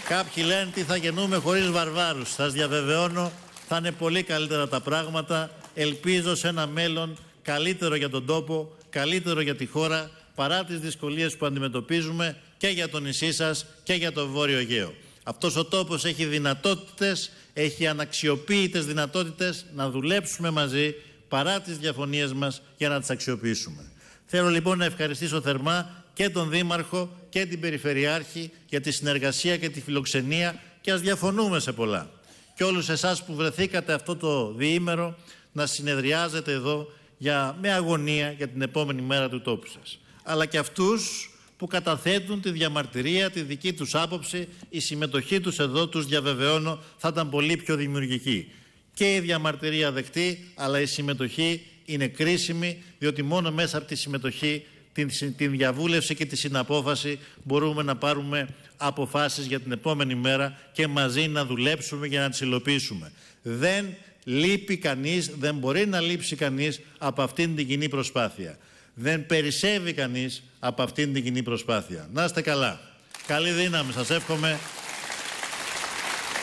[SPEAKER 1] Κάποιοι λένε ότι θα γεννούμε χωρίς βαρβάρους. Σας διαβεβαιώνω, θα είναι πολύ καλύτερα τα πράγματα. Ελπίζω σε ένα μέλλον καλύτερο για τον τόπο, καλύτερο για τη χώρα, παρά τις δυσκολίες που αντιμετωπίζουμε και για το νησί σας και για το Βόρειο Αιγαίο. Αυτός ο τόπος έχει δυνατότητες, έχει αναξιοποίητες δυνατότητες να δουλέψουμε μαζί παρά τις διαφωνίες μας για να τις αξιοποιήσουμε. Θέλω λοιπόν να ευχαριστήσω θερμά και τον Δήμαρχο και την Περιφερειάρχη για τη συνεργασία και τη φιλοξενία και ας διαφωνούμε σε πολλά. Και όλους εσάς που βρεθήκατε αυτό το διήμερο να συνεδριάζετε εδώ για, με αγωνία για την επόμενη μέρα του τόπου σας. Αλλά και αυτούς που καταθέτουν τη διαμαρτυρία, τη δική τους άποψη, η συμμετοχή τους εδώ, τους διαβεβαιώνω, θα ήταν πολύ πιο δημιουργική. Και η διαμαρτυρία δεκτή, αλλά η συμμετοχή είναι κρίσιμη, διότι μόνο μέσα από τη συμμετοχή την, την διαβούλευση και τη συναπόφαση μπορούμε να πάρουμε αποφάσεις για την επόμενη μέρα και μαζί να δουλέψουμε για να τις υλοποιήσουμε. Δεν λείπει κανείς, δεν μπορεί να λείψει κανείς από αυτήν την κοινή προσπάθεια. Δεν περισσεύει κανείς από αυτήν την κοινή προσπάθεια. Να είστε καλά. Καλή δύναμη σας εύχομαι.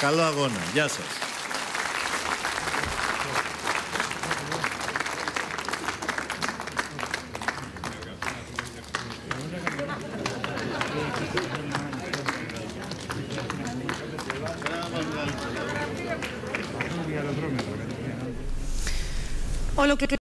[SPEAKER 1] Καλό αγώνα. Γεια σας. lo que